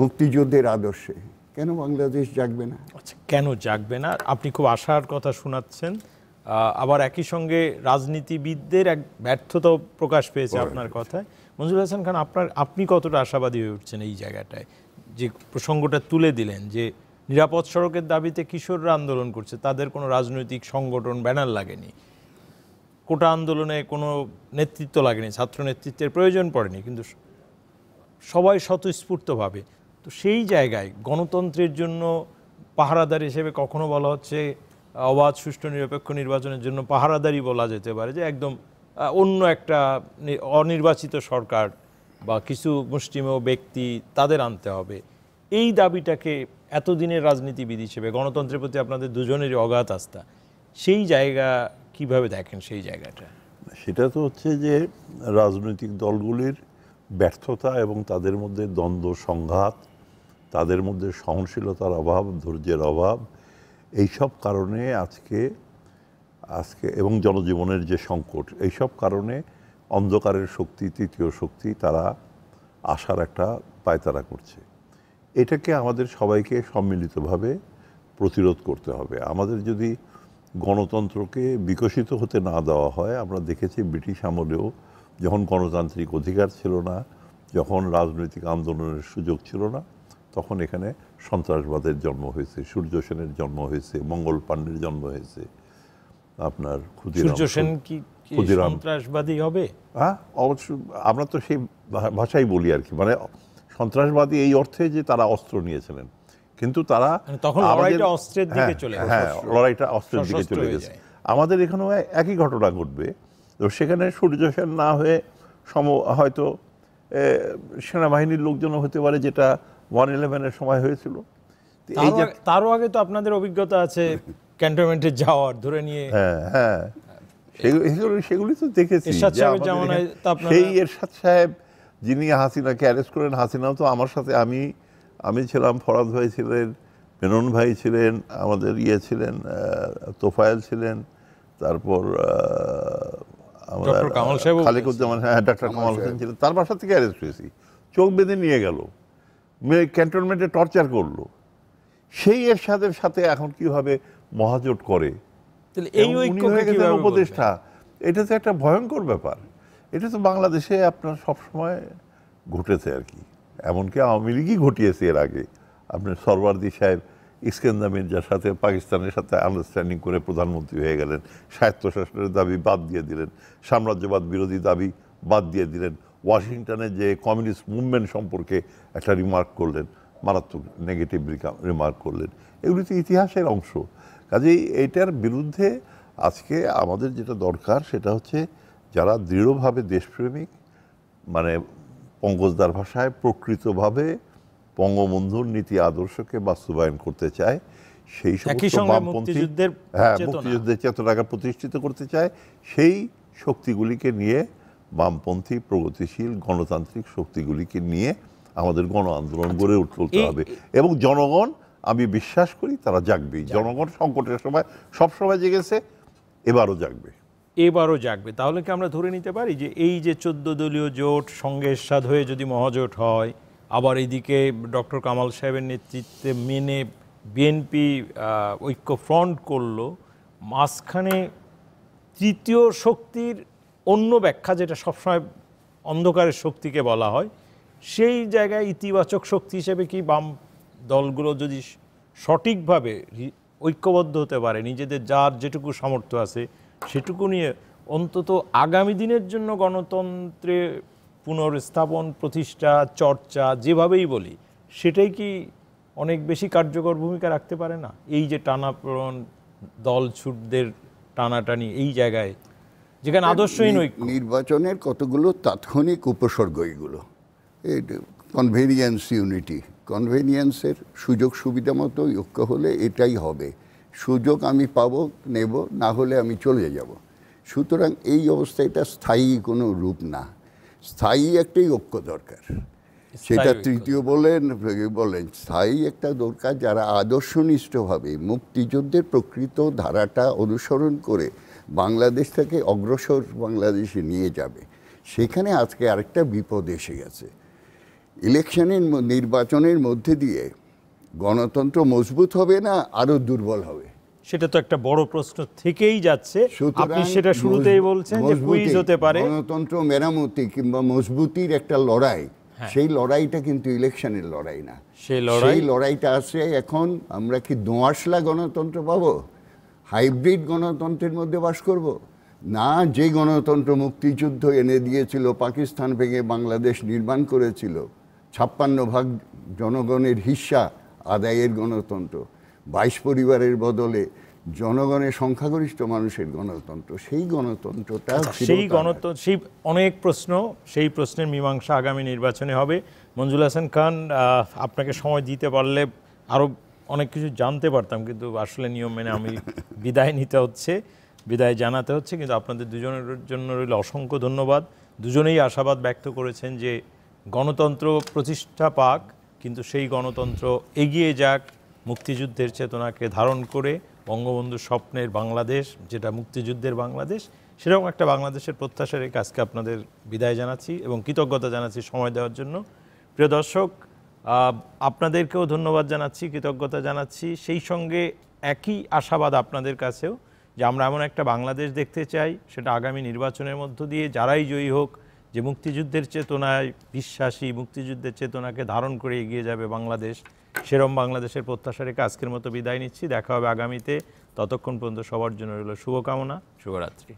মুক্তিযুদ্ধের আদর্শে কেন বাংলাদেশ জাগবে না আচ্ছা কেন জাগবে না আপনি খুব আশার কথা শোনাচ্ছেন আবার একই সঙ্গে রাজনীতিবিদদের এক ব্যর্থতাও প্রকাশ পেয়েছে আপনার কথায় মঞ্জুর হাসান খান আপনার আপনি কতটা আশাবাদী হয়ে উঠছেন এই জায়গাটায় যে প্রসঙ্গটা তুলে দিলেন যে নিরাপদ সড়কের দাবিতে কিশোররা আন্দোলন করছে তাদের কোনো রাজনৈতিক সংগঠন ব্যানার লাগেনি কোটা আন্দোলনে কোনো নেতৃত্ব লাগেনি ছাত্র নেতৃত্বের প্রয়োজন পড়েনি কিন্তু সবাই স্বতঃস্ফূর্তভাবে তো সেই জায়গায় গণতন্ত্রের জন্য পাহারাদার হিসেবে কখনো বলা হচ্ছে অবাধ সুষ্ঠু নিরপেক্ষ নির্বাচনের জন্য পাহারাদারই বলা যেতে পারে যে একদম অন্য একটা অনির্বাচিত সরকার বা কিছু মুষ্টিমেয় ব্যক্তি তাদের আনতে হবে এই দাবিটাকে এতদিনের রাজনীতিবিদ হিসেবে গণতন্ত্রের প্রতি আপনাদের দুজনেরই অগাধ আস্থা সেই জায়গা কিভাবে দেখেন সেই জায়গাটা সেটা তো হচ্ছে যে রাজনৈতিক দলগুলির ব্যর্থতা এবং তাদের মধ্যে দ্বন্দ্ব সংঘাত তাদের মধ্যে সহনশীলতার অভাব ধৈর্যের অভাব এইসব কারণে আজকে আজকে এবং জনজীবনের যে সংকট এইসব কারণে অন্ধকারের শক্তি তৃতীয় শক্তি তারা আসার একটা পায়তারা করছে এটাকে আমাদের সবাইকে সম্মিলিতভাবে প্রতিরোধ করতে হবে আমাদের যদি গণতন্ত্রকে বিকশিত হতে না দেওয়া হয় আমরা দেখেছি ব্রিটিশ আমলেও যখন গণতান্ত্রিক অধিকার ছিল না যখন রাজনৈতিক আন্দোলনের সুযোগ ছিল না তখন এখানে সন্ত্রাসবাদের জন্ম হয়েছে সূর্য সেনের জন্ম হয়েছে মঙ্গল পাণ্ডের জন্ম হয়েছে আপনার কি সন্ত্রাসবাদী হবে হ্যাঁ অবশ্য আমরা তো সেই ভাষাই বলি আর কি মানে সন্ত্রাসবাদী এই অর্থে যে তারা অস্ত্র নিয়েছিলেন কিন্তু তারা মানে তখন হ্যাঁ, হ্যাঁ, লড়াইটা অস্ত্রের দিকে চলে হ্যাঁ লড়াইটা অস্ত্রের দিকে চলে গেছে আমাদের এখানেও একই ঘটনা ঘটবে তো সেখানে সেন না হয়ে সম হয়তো সেনাবাহিনীর লোকজন হতে পারে যেটা ওয়ান ইলেভেনের সময় হয়েছিল তারও আগে তো আপনাদের অভিজ্ঞতা আছে ক্যান্টনমেন্টে যাওয়ার ধরে নিয়ে হ্যাঁ হ্যাঁ সেগুলি তো দেখেছি সেই এরশাদ সাহেব যিনি হাসিনাকে অ্যারেস্ট করেন হাসিনাও তো আমার সাথে আমি আমি ছিলাম ফরাদ ভাই ছিলেন মেনন ভাই ছিলেন আমাদের ইয়ে ছিলেন তোফায়েল ছিলেন তারপর আমাদের খালেকুজ্জামান হ্যাঁ ডাক্তার কামাল হোসেন ছিলেন তার বাসা থেকে অ্যারেস্ট হয়েছি চোখ বেঁধে নিয়ে গেল মেয়ে ক্যান্টনমেন্টে টর্চার করলো সেই এরশাদের সাথে এখন কিভাবে মহাজোট করে উপদেষ্টা এটা তো একটা ভয়ঙ্কর ব্যাপার এটা তো বাংলাদেশে আপনার সবসময় ঘটেছে আর কি এমনকি আওয়ামী লীগই ঘটিয়েছে এর আগে আপনার সরওয়ার্দি সাহেব ইস্কেন্দা মির্জার সাথে পাকিস্তানের সাথে আন্ডারস্ট্যান্ডিং করে প্রধানমন্ত্রী হয়ে গেলেন স্বায়ত্তশাসনের দাবি বাদ দিয়ে দিলেন সাম্রাজ্যবাদ বিরোধী দাবি বাদ দিয়ে দিলেন ওয়াশিংটনের যে কমিউনিস্ট মুভমেন্ট সম্পর্কে একটা রিমার্ক করলেন মারাত্মক নেগেটিভ রিমার্ক করলেন এগুলি তো ইতিহাসের অংশ কাজেই এটার বিরুদ্ধে আজকে আমাদের যেটা দরকার সেটা হচ্ছে যারা দৃঢ়ভাবে দেশপ্রেমিক মানে পঙ্গজদার ভাষায় প্রকৃতভাবে বঙ্গবন্ধুর নীতি আদর্শকে বাস্তবায়ন করতে চায় সেই সমস্ত হ্যাঁ মুক্তিযুদ্ধের চেতনাকে প্রতিষ্ঠিত করতে চায় সেই শক্তিগুলিকে নিয়ে বামপন্থী প্রগতিশীল গণতান্ত্রিক শক্তিগুলিকে নিয়ে আমাদের গণ আন্দোলন আচ্ছা, গড়ে উঠতে হবে এবং জনগণ আমি বিশ্বাস করি তারা জাগবেই জনগণ সংকটের সময় সবসময় জেগেছে এবারও জাগবে এবারও জাগবে তাহলে কি আমরা ধরে নিতে পারি যে এই যে চোদ্দ দলীয় জোট সঙ্গে এরশাদ হয়ে যদি মহাজোট হয় আবার এদিকে ডক্টর কামাল সাহেবের নেতৃত্বে মেনে বিএনপি ঐক্য ফ্রন্ট করলো মাঝখানে তৃতীয় শক্তির অন্য ব্যাখ্যা যেটা সবসময় অন্ধকারের শক্তিকে বলা হয় সেই জায়গায় ইতিবাচক শক্তি হিসেবে কি বাম দলগুলো যদি সঠিকভাবে ঐক্যবদ্ধ হতে পারে নিজেদের যার যেটুকু সামর্থ্য আছে সেটুকু নিয়ে অন্তত আগামী দিনের জন্য গণতন্ত্রে পুনর্স্থাপন প্রতিষ্ঠা চর্চা যেভাবেই বলি সেটাই কি অনেক বেশি কার্যকর ভূমিকা রাখতে পারে না এই যে টানাপড়ন দল ছুটদের টানাটানি এই জায়গায় যেখানে আদর্শহীন নির্বাচনের কতগুলো তাৎক্ষণিক উপসর্গ এইগুলো কনভেনিয়েন্স ইউনিটি কনভেনিয়েন্সের সুযোগ সুবিধা মতো ঐক্য হলে এটাই হবে সুযোগ আমি পাব নেব না হলে আমি চলে যাব সুতরাং এই অবস্থায় এটা স্থায়ী কোনো রূপ না স্থায়ী একটাই ঐক্য দরকার সেটা তৃতীয় বলেন বলেন স্থায়ী একটা দরকার যারা আদর্শনিষ্ঠভাবে মুক্তিযুদ্ধের প্রকৃত ধারাটা অনুসরণ করে বাংলাদেশ থেকে অগ্রসর বাংলাদেশে নিয়ে যাবে সেখানে আজকে আরেকটা বিপদ এসে গেছে ইলেকশনের নির্বাচনের মধ্যে দিয়ে গণতন্ত্র মজবুত হবে না আরও দুর্বল হবে সেটা তো একটা বড় প্রশ্ন থেকেই যাচ্ছে আপনি সেটা শুরুতেই বলছেন যে কুইজ হতে পারে গণতন্ত্র মেরামতি কিংবা মজবুতির একটা লড়াই হ্যাঁ। সেই লড়াইটা কিন্তু ইলেকশনের লড়াই না সেই লড়াই লড়াইটা আছে এখন আমরা কি দোঁয়াশলা গণতন্ত্র পাবো হাইব্রিড গণতন্ত্রের মধ্যে বাস করব। না যে গণতন্ত্র মুক্তিযুদ্ধ এনে দিয়েছিল পাকিস্তান ভেঙে বাংলাদেশ নির্মাণ করেছিল ছাপ্পান্ন ভাগ জনগণের হিস্সা আদায়ের গণতন্ত্র বাইশ পরিবারের বদলে জনগণের সংখ্যাগরিষ্ঠ মানুষের গণতন্ত্র সেই গণতন্ত্রটা আচ্ছা, সেই গণতন্ত্র সেই অনেক প্রশ্ন সেই প্রশ্নের মীমাংসা আগামী নির্বাচনে হবে মঞ্জুল হাসান খান আপনাকে সময় দিতে পারলে আরও অনেক কিছু জানতে পারতাম কিন্তু আসলে নিয়ম মেনে আমি *laughs* বিদায় নিতে হচ্ছে বিদায় জানাতে হচ্ছে কিন্তু আপনাদের দুজনের জন্য রইল অসংখ্য ধন্যবাদ দুজনেই আশাবাদ ব্যক্ত করেছেন যে গণতন্ত্র প্রতিষ্ঠা পাক কিন্তু সেই গণতন্ত্র এগিয়ে যাক মুক্তিযুদ্ধের চেতনাকে ধারণ করে বঙ্গবন্ধু স্বপ্নের বাংলাদেশ যেটা মুক্তিযুদ্ধের বাংলাদেশ সেরকম একটা বাংলাদেশের প্রত্যাশার এই কাজকে আপনাদের বিদায় জানাচ্ছি এবং কৃতজ্ঞতা জানাচ্ছি সময় দেওয়ার জন্য প্রিয় দর্শক আপনাদেরকেও ধন্যবাদ জানাচ্ছি কৃতজ্ঞতা জানাচ্ছি সেই সঙ্গে একই আশাবাদ আপনাদের কাছেও যে আমরা এমন একটা বাংলাদেশ দেখতে চাই সেটা আগামী নির্বাচনের মধ্য দিয়ে যারাই জয়ী হোক যে মুক্তিযুদ্ধের চেতনায় বিশ্বাসী মুক্তিযুদ্ধের চেতনাকে ধারণ করে এগিয়ে যাবে বাংলাদেশ সেরম বাংলাদেশের প্রত্যাশা রেখে আজকের মতো বিদায় নিচ্ছি দেখা হবে আগামীতে ততক্ষণ পর্যন্ত সবার জন্য রইল শুভকামনা শুভরাত্রি